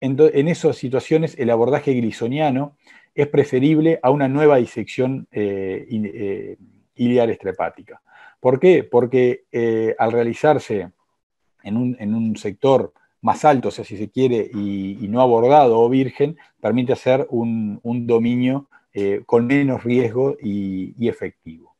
en, esas situaciones el abordaje grisoniano es preferible a una nueva disección eh, ideal eh, estrepática. ¿Por qué? Porque al realizarse en un, sector más alto, o sea, si se quiere, y, no abordado o virgen, permite hacer un, dominio con menos riesgo y efectivo.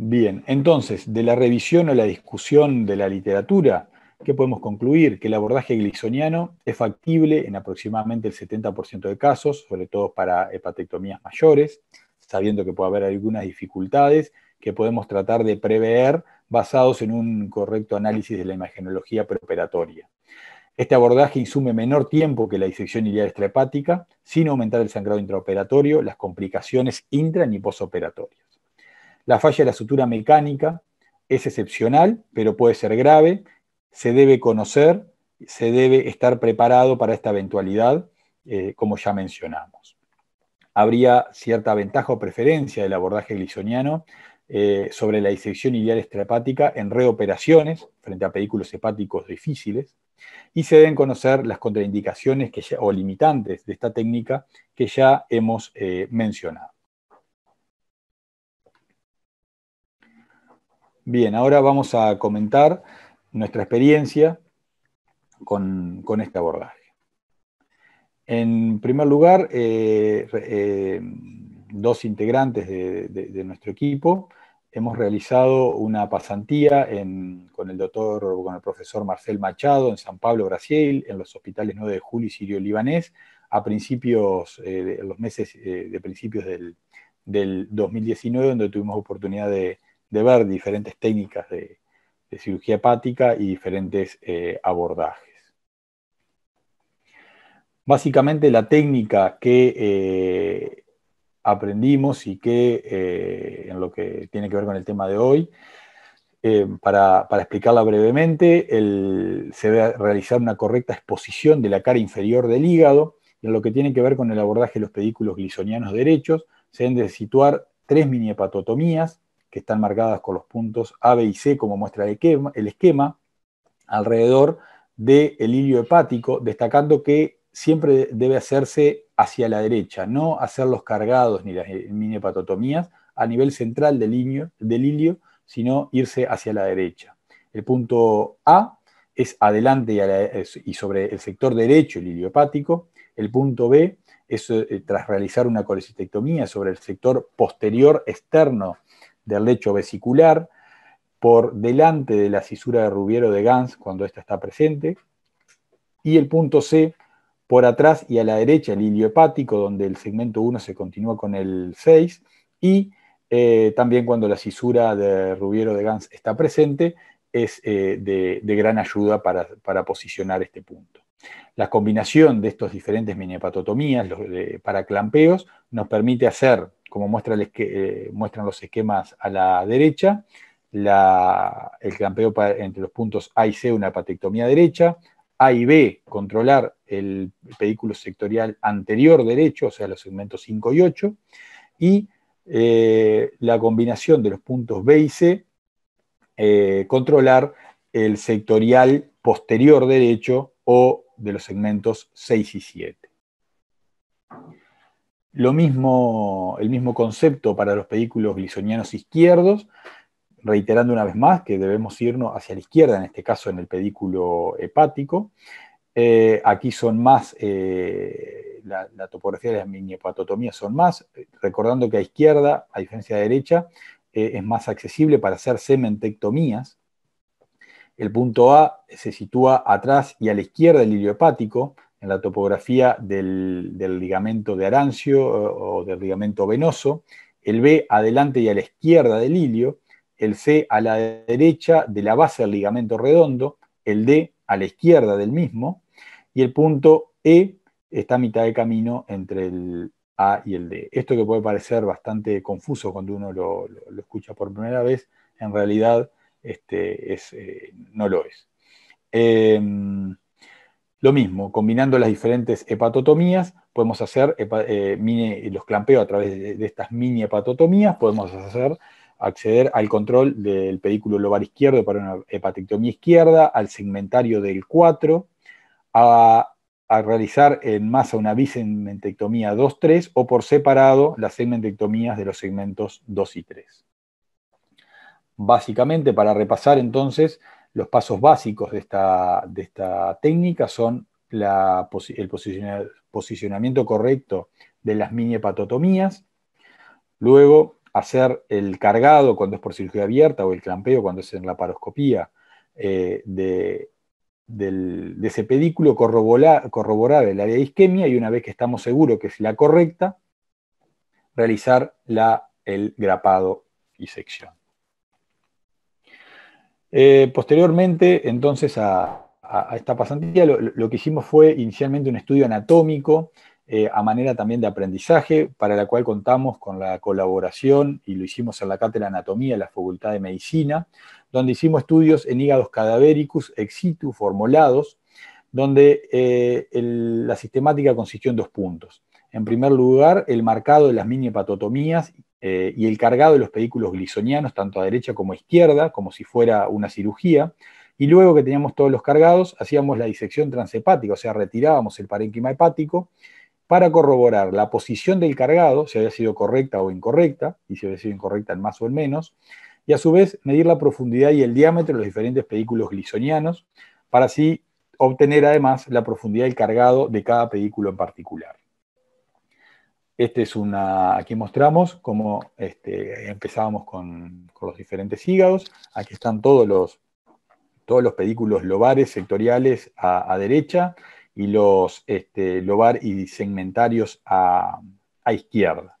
Bien, entonces, de la revisión o la discusión de la literatura, ¿qué podemos concluir? Que el abordaje glisoniano es factible en aproximadamente el 70% de casos, sobre todo para hepatectomías mayores, sabiendo que puede haber algunas dificultades que podemos tratar de prever basados en un correcto análisis de la imagenología preoperatoria. Este abordaje insume menor tiempo que la disección iliar extrahepática, sin aumentar el sangrado intraoperatorio, las complicaciones intra ni posoperatorias. La falla de la sutura mecánica es excepcional, pero puede ser grave, se debe conocer, se debe estar preparado para esta eventualidad, eh, como ya mencionamos. Habría cierta ventaja o preferencia del abordaje glisoniano eh, sobre la disección ideal extrahepática en reoperaciones frente a pedículos hepáticos difíciles y se deben conocer las contraindicaciones que o limitantes de esta técnica que ya hemos eh, mencionado. Bien, ahora vamos a comentar nuestra experiencia con, este abordaje. En primer lugar, eh, eh, dos integrantes de, nuestro equipo hemos realizado una pasantía con el doctor, con el profesor Marcel Machado en San Pablo, Brasil, en los hospitales 9 de julio y Sirio Libanés, a principios, eh, de, en los meses de principios del, del 2019, donde tuvimos oportunidad de, de ver diferentes técnicas de, cirugía hepática y diferentes eh, abordajes. Básicamente la técnica que eh, aprendimos y que eh, en lo que tiene que ver con el tema de hoy, para, explicarla brevemente, se debe realizar una correcta exposición de la cara inferior del hígado, y en lo que tiene que ver con el abordaje de los pedículos glisonianos derechos, se deben de situar tres mini hepatotomías, que están marcadas con los puntos A, B y C como muestra el esquema, alrededor del de hilio hepático, destacando que siempre debe hacerse hacia la derecha, no hacer los cargados ni las eh, mini hepatotomías a nivel central del hilio, sino irse hacia la derecha. El punto A es adelante y, sobre el sector derecho, el hilio hepático. El punto B es eh, tras realizar una colecistectomía sobre el sector posterior externo del lecho vesicular, por delante de la cisura de Rubiero de Gans cuando ésta está presente, y el punto C por atrás y a la derecha el hilio hepático, donde el segmento 1 se continúa con el 6, y eh, también cuando la cisura de Rubiero de Gans está presente, es eh, de, gran ayuda para, posicionar este punto. La combinación de estos diferentes minipatotomías, los, eh, para clampeos nos permite hacer como eh, muestran los esquemas a la derecha, el campeo entre los puntos A y C, una patectomía derecha, A y B, controlar el pedículo sectorial anterior derecho, o sea, los segmentos 5 y 8, y eh, la combinación de los puntos B y C, eh, controlar el sectorial posterior derecho o de los segmentos 6 y 7. Lo mismo, el mismo concepto para los pedículos glisonianos izquierdos, reiterando una vez más que debemos irnos hacia la izquierda, en este caso en el pedículo hepático. Eh, aquí son más, eh, la, topografía de las minihepatotomías son más, recordando que a izquierda, a diferencia de derecha, eh, es más accesible para hacer sementectomías. El punto A se sitúa atrás y a la izquierda del hilo hepático, en la topografía del, ligamento de arancio o, del ligamento venoso, el B adelante y a la izquierda del ilio, el C a la derecha de la base del ligamento redondo, el D a la izquierda del mismo, y el punto E está a mitad de camino entre el A y el D. Esto que puede parecer bastante confuso cuando uno lo, escucha por primera vez, en realidad este, es, eh, no lo es. Em, lo mismo, combinando las diferentes hepatotomías, podemos hacer eh, los clampeos a través de, estas mini hepatotomías, podemos hacer acceder al control del pedículo lobar izquierdo para una hepatectomía izquierda, al segmentario del 4, a, a realizar en masa una bisegmentectomía 2-3 o por separado las segmentectomías de los segmentos 2 y 3. Básicamente, para repasar entonces, los pasos básicos de esta, de esta técnica son el posicionamiento correcto de las mini hepatotomías, luego hacer el cargado cuando es por cirugía abierta o el clampeo cuando es en la paroscopía eh, de, ese pedículo, corroborar, corroborar, el área de isquemia y una vez que estamos seguros que es la correcta, realizar el grapado y sección. Eh, posteriormente, entonces, a, esta pasantía, lo, que hicimos fue inicialmente un estudio anatómico eh, a manera también de aprendizaje, para la cual contamos con la colaboración y lo hicimos en la Cátedra de Anatomía de la Facultad de Medicina, donde hicimos estudios en hígados cadavéricos ex situ formulados, donde eh, la sistemática consistió en dos puntos. En primer lugar, el marcado de las mini hepatotomías eh, y el cargado de los pedículos glisonianos, tanto a derecha como a izquierda, como si fuera una cirugía. Y luego que teníamos todos los cargados, hacíamos la disección transepática, o sea, retirábamos el parénquima hepático para corroborar la posición del cargado, si había sido correcta o incorrecta, y si había sido incorrecta en más o en menos, y a su vez medir la profundidad y el diámetro de los diferentes pedículos glisonianos, para así obtener además la profundidad del cargado de cada pedículo en particular. Este es una, aquí mostramos cómo este, empezábamos con, los diferentes hígados. Aquí están todos los, pedículos lobares sectoriales a, derecha y los este, lobar y segmentarios a, izquierda.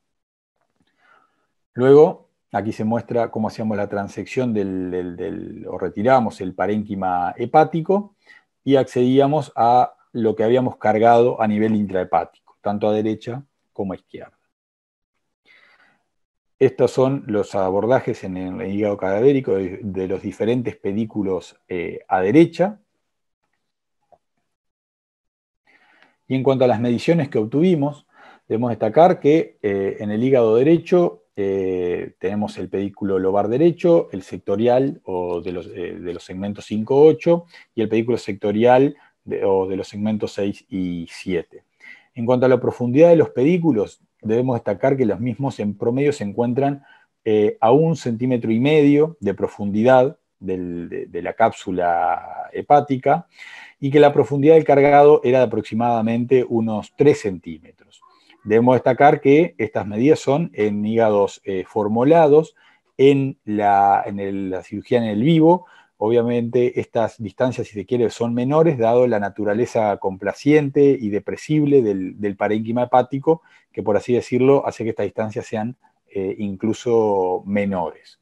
Luego, aquí se muestra cómo hacíamos la transección del, o retirábamos el parénquima hepático y accedíamos a lo que habíamos cargado a nivel intrahepático, tanto a derecha como a izquierda. Estos son los abordajes en el hígado cadavérico de, los diferentes pedículos eh, a derecha. Y en cuanto a las mediciones que obtuvimos, debemos destacar que eh, en el hígado derecho eh, tenemos el pedículo lobar derecho, el sectorial o de, los, de los segmentos 5-8 y el pedículo sectorial o de los segmentos 6 y 7. En cuanto a la profundidad de los pedículos, debemos destacar que los mismos en promedio se encuentran eh, a un centímetro y medio de profundidad de, la cápsula hepática y que la profundidad del cargado era de aproximadamente unos 3 centímetros. Debemos destacar que estas medidas son en hígados eh, formulados, en la cirugía en el vivo Obviamente estas distancias, si se quiere, son menores, dado la naturaleza complaciente y depresible del, parénquima hepático, que por así decirlo hace que estas distancias sean eh, incluso menores.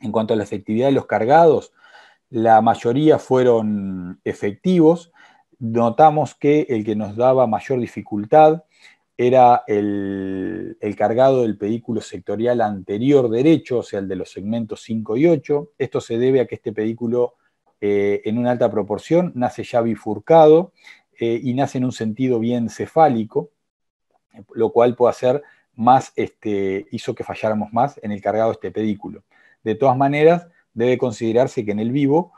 En cuanto a la efectividad de los cargados, la mayoría fueron efectivos. Notamos que el que nos daba mayor dificultad era el, cargado del pedículo sectorial anterior derecho, o sea, el de los segmentos 5 y 8. Esto se debe a que este pedículo, eh, en una alta proporción, nace ya bifurcado eh, y nace en un sentido bien cefálico, lo cual puede hacer más, este, hizo que falláramos más en el cargado de este pedículo. De todas maneras, debe considerarse que en el vivo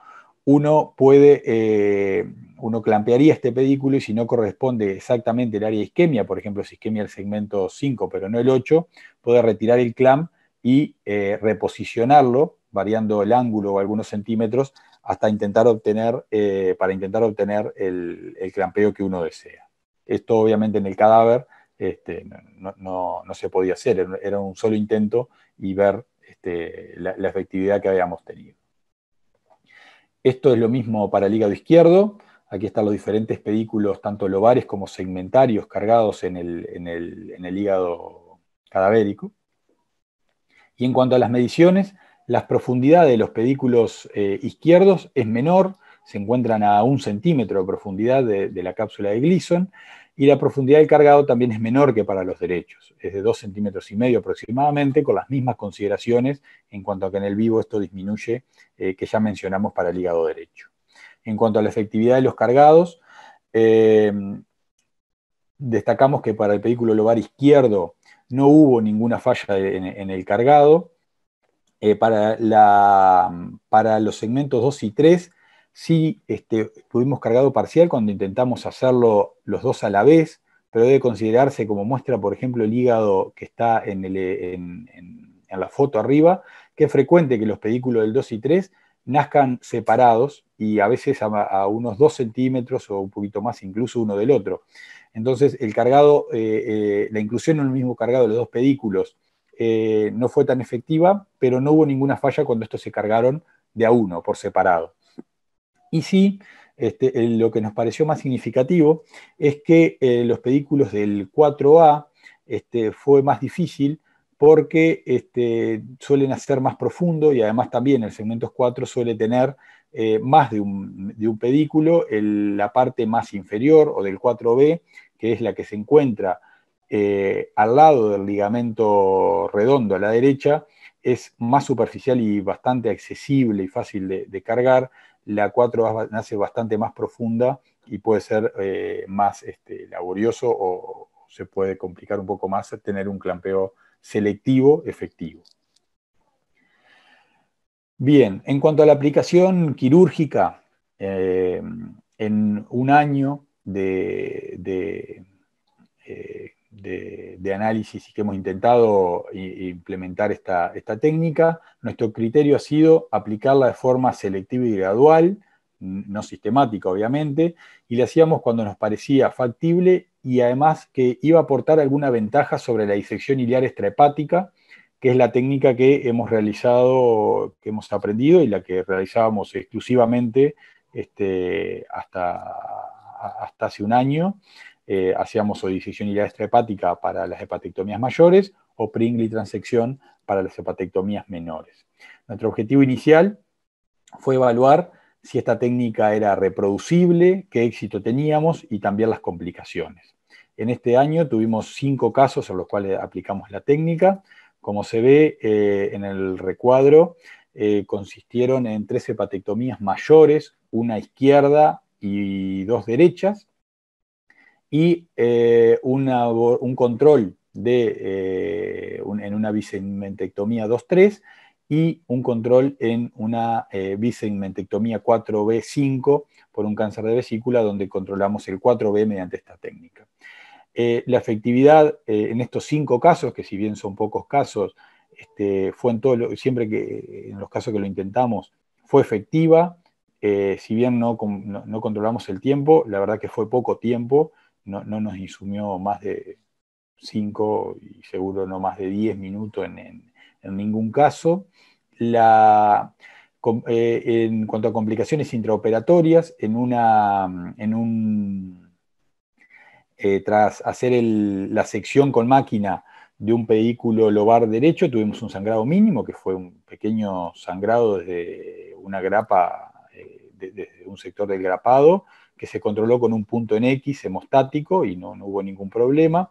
uno puede eh, uno clampearía este pedículo y si no corresponde exactamente el área de isquemia, por ejemplo, si isquemia el segmento 5 pero no el 8, puede retirar el clam y eh, reposicionarlo, variando el ángulo o algunos centímetros, hasta intentar obtener, eh, para intentar obtener el, clampeo que uno desea. Esto obviamente en el cadáver este, no, se podía hacer, era un solo intento y ver este, la, la efectividad que habíamos tenido. Esto es lo mismo para el hígado izquierdo. Aquí están los diferentes pedículos, tanto lobares como segmentarios, cargados en el, hígado cadavérico. Y en cuanto a las mediciones, la profundidad de los pedículos eh, izquierdos es menor, se encuentran a un centímetro de profundidad de, la cápsula de Gleason, y la profundidad del cargado también es menor que para los derechos, es de dos centímetros y medio aproximadamente, con las mismas consideraciones en cuanto a que en el vivo esto disminuye, eh, que ya mencionamos para el hígado derecho en cuanto a la efectividad de los cargados, eh, destacamos que para el pedículo lobar izquierdo no hubo ninguna falla en, el cargado. Eh, para, los segmentos 2 y 3 sí este, tuvimos cargado parcial cuando intentamos hacerlo los dos a la vez, pero debe considerarse como muestra, por ejemplo, el hígado que está en, en la foto arriba, que es frecuente que los pedículos del 2 y 3 nazcan separados y a veces a, unos 2 centímetros o un poquito más incluso uno del otro. Entonces, el cargado, eh, eh, la inclusión en el mismo cargado de los dos pedículos eh, no fue tan efectiva, pero no hubo ninguna falla cuando estos se cargaron de a uno, por separado. Y sí, este, lo que nos pareció más significativo es que los pedículos del 4A este, fue más difícil porque este, suelen hacer más profundo y además también el segmento 4 suele tener eh, más de un, pedículo, la parte más inferior o del 4B, que es la que se encuentra eh, al lado del ligamento redondo a la derecha, es más superficial y bastante accesible y fácil de, cargar. La 4 nace bastante más profunda y puede ser eh, más este, laborioso o se puede complicar un poco más tener un clampeo selectivo efectivo. Bien, en cuanto a la aplicación quirúrgica, eh, en un año de, de, eh, de, análisis y que hemos intentado implementar esta, esta técnica, nuestro criterio ha sido aplicarla de forma selectiva y gradual, no sistemática obviamente, y la hacíamos cuando nos parecía factible y además que iba a aportar alguna ventaja sobre la disección iliar extrahepática, que es la técnica que hemos realizado, que hemos aprendido y la que realizábamos exclusivamente este, hasta, hasta hace un año. Eh, hacíamos o disección iliar extrahepática para las hepatectomías mayores o Pringle transección para las hepatectomías menores. Nuestro objetivo inicial fue evaluar si esta técnica era reproducible, qué éxito teníamos y también las complicaciones. En este año tuvimos cinco casos en los cuales aplicamos la técnica. Como se ve eh, en el recuadro, eh, consistieron en tres hepatectomías mayores, una izquierda y dos derechas, y eh, un control en una bisementectomía 2-3 y un control en una eh, 4B5 por un cáncer de vesícula, donde controlamos el 4B mediante esta técnica. Eh, la efectividad eh, en estos cinco casos, que si bien son pocos casos, este, fue en todo siempre que eh, en los casos que lo intentamos, fue efectiva. si bien no, controlamos el tiempo, la verdad que fue poco tiempo, no, nos insumió más de 5 y seguro no más de 10 minutos en en ningún caso. La, eh, en cuanto a complicaciones intraoperatorias, en, una, en un, eh, tras hacer la sección con máquina de un vehículo lobar derecho, tuvimos un sangrado mínimo, que fue un pequeño sangrado desde una grapa, eh, desde un sector del grapado, que se controló con un punto en X hemostático y no, hubo ningún problema.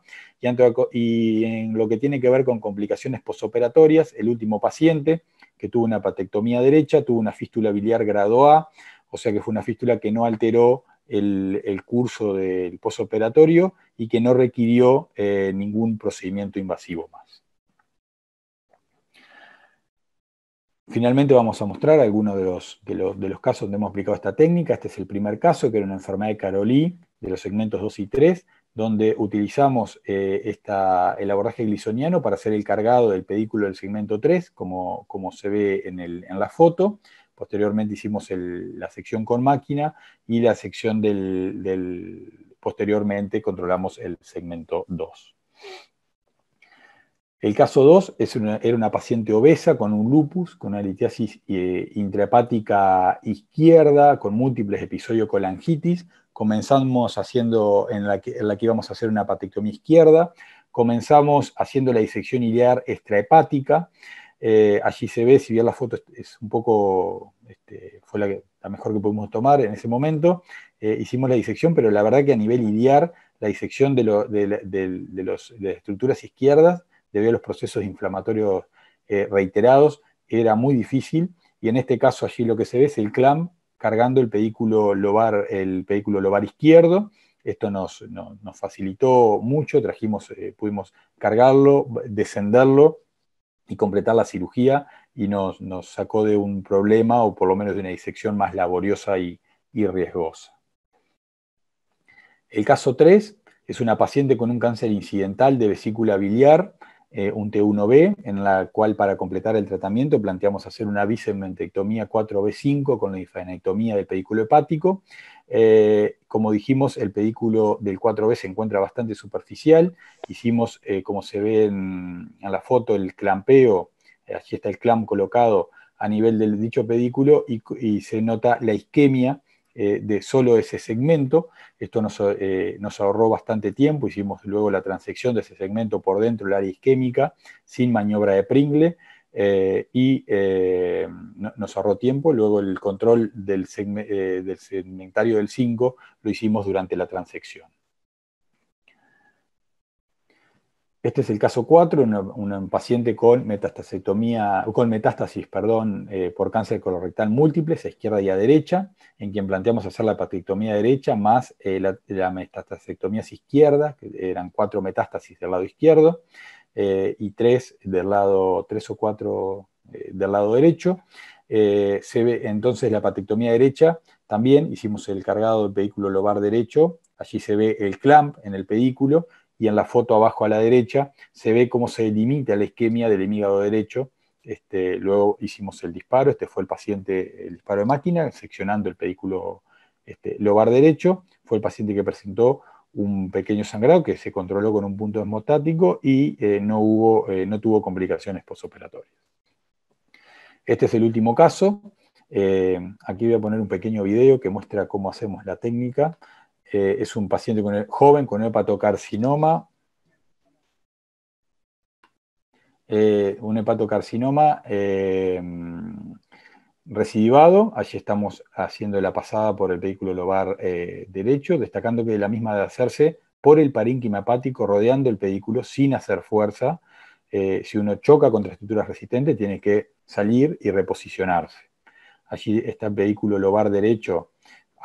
Y, en lo que tiene que ver con complicaciones posoperatorias, el último paciente que tuvo una patectomía derecha, tuvo una fístula biliar grado A, o sea que fue una fístula que no alteró el, curso del posoperatorio y que no requirió eh, ningún procedimiento invasivo más. Finalmente vamos a mostrar algunos de los, de, los, casos donde hemos aplicado esta técnica. Este es el primer caso, que era una enfermedad de Carolí, de los segmentos 2 y 3, donde utilizamos eh, el abordaje glisoniano para hacer el cargado del pedículo del segmento 3, como, como se ve en, la foto. Posteriormente hicimos la sección con máquina y la sección del, del posteriormente controlamos el segmento 2. El caso 2 era una paciente obesa con un lupus, con una litiasis eh, intrahepática izquierda, con múltiples episodios colangitis. Comenzamos haciendo, en la, que, íbamos a hacer una patectomía izquierda, comenzamos haciendo la disección iliar extrahepática. Eh, allí se ve, si bien la foto es un poco, este, fue la, mejor que pudimos tomar en ese momento, eh, hicimos la disección, pero la verdad que a nivel iliar, la disección de, las estructuras izquierdas debido a los procesos inflamatorios eh, reiterados, era muy difícil y en este caso allí lo que se ve es el clam cargando el pedículo lobar, el lobar izquierdo. Esto nos, facilitó mucho, trajimos, eh, pudimos cargarlo, descenderlo y completar la cirugía y nos, sacó de un problema o por lo menos de una disección más laboriosa y, y riesgosa. El caso 3 es una paciente con un cáncer incidental de vesícula biliar eh, un T1B, en la cual para completar el tratamiento planteamos hacer una vicementectomía 4B5 con la difenectomía del pedículo hepático. Eh, como dijimos, el pedículo del 4B se encuentra bastante superficial. Hicimos, eh, como se ve en, la foto, el clampeo, aquí está el clam colocado a nivel del dicho pedículo y se nota la isquemia eh, de solo ese segmento. Esto eh, nos, ahorró bastante tiempo, hicimos luego la transección de ese segmento por dentro del área isquémica sin maniobra de Pringle eh, y nos ahorró tiempo. Luego el control del, del segmentario del 5 lo hicimos durante la transección. Este es el caso 4, un paciente con, metastasectomía, con metástasis perdón, eh, por cáncer colorectal múltiples, a izquierda y a derecha, en quien planteamos hacer la patectomía derecha más eh, la, la, metastasectomía izquierda, que eran cuatro metástasis del lado izquierdo eh, y tres, del lado, tres o cuatro eh, del lado derecho. se ve entonces la patectomía derecha, también hicimos el cargado del pedículo lobar derecho, allí se ve el clamp en el pedículo, y en la foto abajo a la derecha se ve cómo se limita la isquemia del hígado derecho. Este, luego hicimos el disparo, este fue el paciente, el disparo de máquina, seccionando el pedículo este, lobar derecho, fue el paciente que presentó un pequeño sangrado que se controló con un punto esmotático y eh, eh, no, tuvo complicaciones posoperatorias. Este es el último caso. Eh, aquí voy a poner un pequeño video que muestra cómo hacemos la técnica. Eh, es un paciente joven con hepatocarcinoma. Eh, un hepatocarcinoma eh, recidivado. Allí estamos haciendo la pasada por el vehículo lobar derecho, destacando que la misma de hacerse por el parínquima hepático rodeando el pedículo sin hacer fuerza. si uno choca contra estructuras resistentes, tiene que salir y reposicionarse. Allí está el vehículo lobar derecho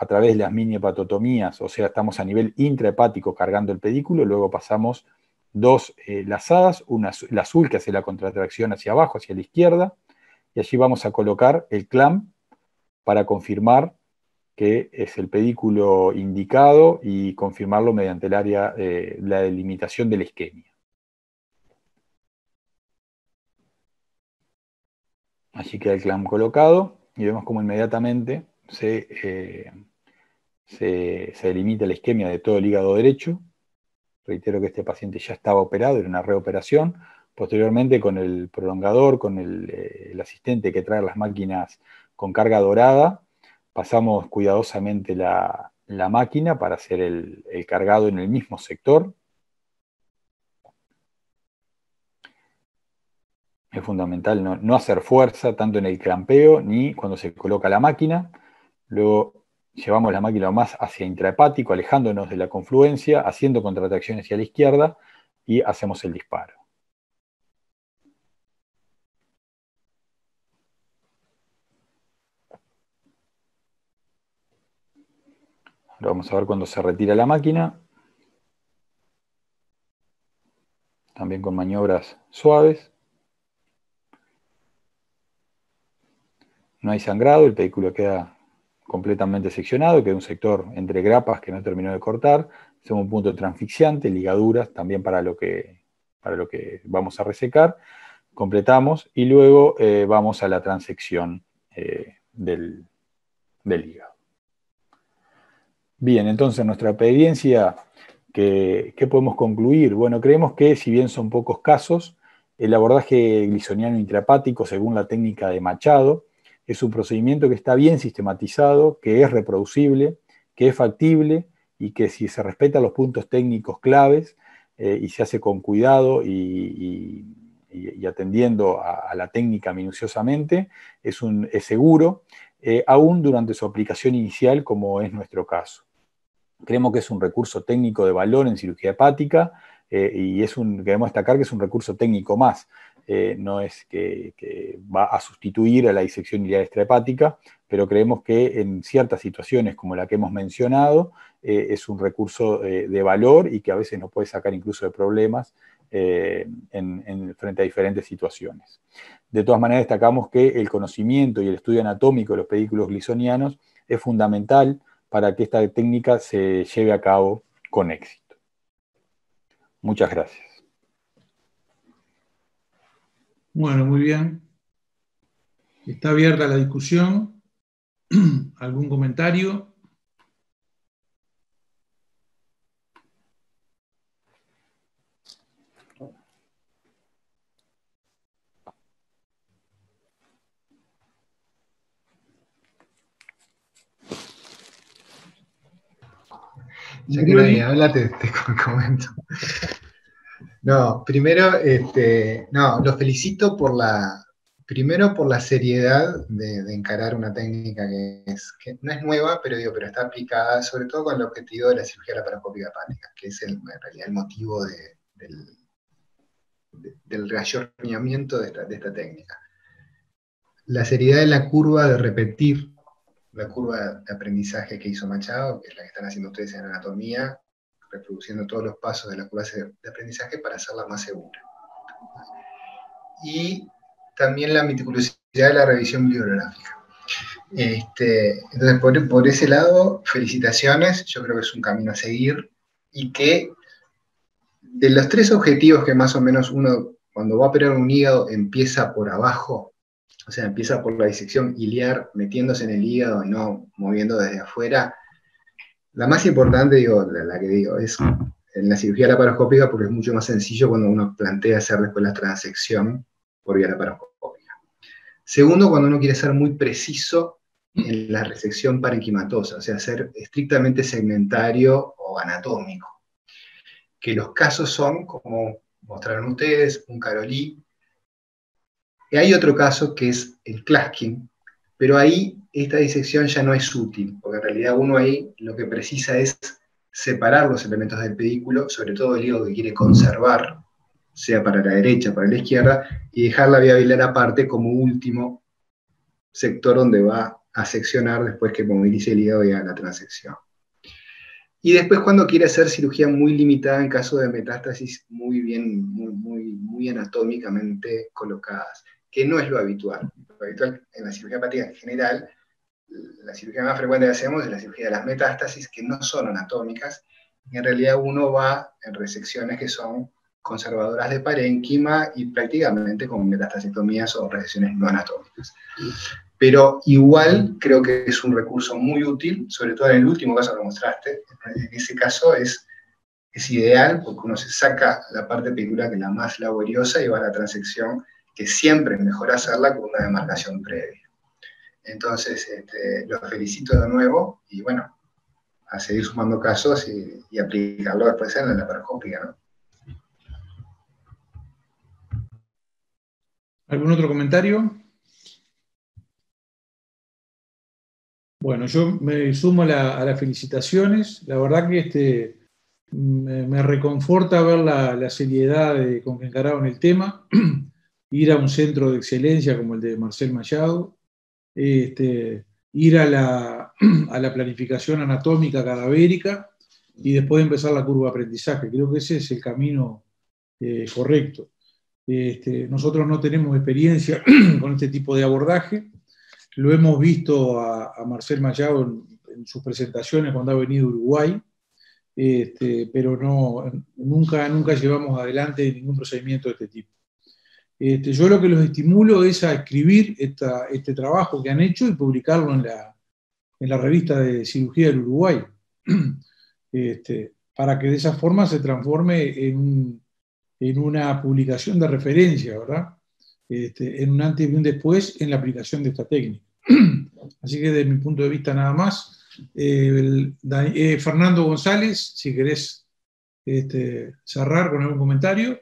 a través de las mini hepatotomías, o sea, estamos a nivel intrahepático cargando el pedículo, luego pasamos dos eh, lazadas, una, la azul que hace la contratracción hacia abajo, hacia la izquierda, y allí vamos a colocar el clam para confirmar que es el pedículo indicado y confirmarlo mediante el área, eh, la delimitación de la isquemia. Allí queda el clam colocado y vemos como inmediatamente se, eh, se, delimita la isquemia de todo el hígado derecho. Reitero que este paciente ya estaba operado, era una reoperación. Posteriormente, con el prolongador, con el, eh, asistente que trae las máquinas con carga dorada, pasamos cuidadosamente la, máquina para hacer el, cargado en el mismo sector. Es fundamental no, no, hacer fuerza tanto en el clampeo ni cuando se coloca la máquina. Luego llevamos la máquina más hacia intrahepático, alejándonos de la confluencia, haciendo contratracciones hacia la izquierda y hacemos el disparo. Ahora vamos a ver cuando se retira la máquina. También con maniobras suaves. No hay sangrado, el vehículo queda completamente seccionado, que es un sector entre grapas que no terminó de cortar, hacemos un punto transfixiante, ligaduras también para lo que, para lo que vamos a resecar, completamos y luego eh, vamos a la transección eh, del, hígado. Bien, entonces nuestra experiencia, ¿qué, ¿qué, podemos concluir? Bueno, creemos que si bien son pocos casos, el abordaje glisoniano intrapático según la técnica de Machado es un procedimiento que está bien sistematizado, que es reproducible, que es factible y que si se respeta los puntos técnicos claves eh, y se hace con cuidado y, atendiendo a, la técnica minuciosamente, es, seguro, eh, aún durante su aplicación inicial, como es nuestro caso. Creemos que es un recurso técnico de valor en cirugía hepática eh, y es un, queremos destacar que es un recurso técnico más. Eh, no es que, va a sustituir a la disección ilíaca extrahepática, pero creemos que en ciertas situaciones como la que hemos mencionado, eh, es un recurso eh, de valor y que a veces nos puede sacar incluso de problemas en, frente a diferentes situaciones. De todas maneras, destacamos que el conocimiento y el estudio anatómico de los pedículos glisonianos es fundamental para que esta técnica se lleve a cabo con éxito. Muchas gracias. Bueno, muy bien. Está abierta la discusión. (clears throat) ¿Algún comentario? Ya que nadie habla, te, te (laughs) comento. No, primero, este, no, los felicito por la, primero por la seriedad de, encarar una técnica que, no es nueva, pero, digo, pero está aplicada sobre todo con el objetivo de la cirugía laparoscópica hepática, que es el, en realidad el motivo del, de, de esta, de esta técnica. La seriedad de la curva de repetir la curva de aprendizaje que hizo Machado, que es la que están haciendo ustedes en anatomía, reproduciendo todos los pasos de la clase de aprendizaje para hacerla más segura. Y también la meticulosidad de la revisión bibliográfica. Este, entonces, por, ese lado, felicitaciones, yo creo que es un camino a seguir y que de los tres objetivos que más o menos uno cuando va a operar un hígado empieza por abajo, o sea, empieza por la disección iliar, metiéndose en el hígado y no moviendo desde afuera, la más importante, digo, la, que digo, es en la cirugía laparoscópica porque es mucho más sencillo cuando uno plantea hacer después la transección por vía laparoscópica. Segundo, cuando uno quiere ser muy preciso en la resección parenquimatosa, o sea, ser estrictamente segmentario o anatómico. Que los casos son, como mostraron ustedes, un carolí. Y hay otro caso que es el clasking, pero ahí esta disección ya no es útil, porque en realidad uno ahí lo que precisa es separar los elementos del pedículo, sobre todo el hígado que quiere conservar, sea para la derecha, para la izquierda, y dejar la vía aparte como último sector donde va a seccionar después que movilice el hígado y haga la transección. Y después cuando quiere hacer cirugía muy limitada en caso de metástasis muy bien, muy, muy anatómicamente colocadas, que no es lo habitual en la cirugía hepática en general, la cirugía más frecuente que hacemos es la cirugía de las metástasis, que no son anatómicas, y en realidad uno va en resecciones que son conservadoras de parénquima y prácticamente con metastasectomías o resecciones no anatómicas. Pero igual creo que es un recurso muy útil, sobre todo en el último caso que mostraste. En ese caso es, es ideal porque uno se saca la parte película que es la más laboriosa y va a la transección siempre mejor hacerla con una demarcación previa. Entonces, este, los felicito de nuevo y bueno, a seguir sumando casos y, aplicarlo después en la laparoscópica, ¿Algún otro comentario? Bueno, yo me sumo a las felicitaciones. La verdad que este, me, reconforta ver la, seriedad con que encararon el tema. (clears throat) ir a un centro de excelencia como el de Marcel Mayado, este, ir (clears throat) a la, planificación anatómica cadavérica y después empezar la curva de aprendizaje. Creo que ese es el camino eh, correcto. Este, nosotros no tenemos experiencia (clears throat) con este tipo de abordaje. Lo hemos visto a, Marcel Mayado en, sus presentaciones cuando ha venido a Uruguay, este, pero no, nunca, nunca llevamos adelante ningún procedimiento de este tipo. Este, yo lo que los estimulo es a escribir este trabajo que han hecho y publicarlo en la, revista de cirugía del Uruguay, (clears throat) este, para que de esa forma se transforme en, una publicación de referencia, ¿verdad? Este, en un antes y un después en la aplicación de esta técnica. (clears throat) Así que desde mi punto de vista nada más. Eh, eh, Fernando González, si querés cerrar con algún comentario.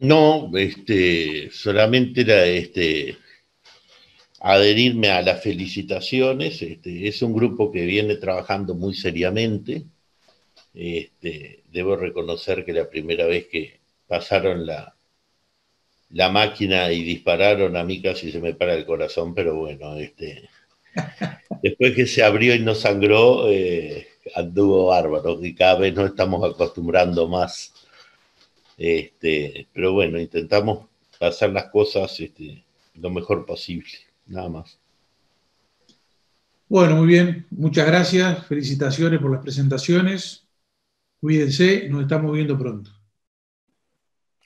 No, este, solamente era este, adherirme a las felicitaciones. Este, es un grupo que viene trabajando muy seriamente. Este, debo reconocer que la primera vez que pasaron la, la máquina y dispararon a mí casi se me para el corazón, pero bueno, este, (laughs) después que se abrió y no sangró, eh, anduvo bárbaro, Y cada vez nos estamos acostumbrando más. Este, pero bueno, intentamos hacer las cosas este, lo mejor posible, nada más. Bueno, muy bien, muchas gracias, felicitaciones por las presentaciones, cuídense, nos estamos viendo pronto.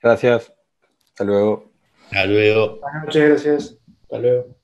Gracias, hasta luego. Hasta luego. Buenas noches, gracias. Hasta luego.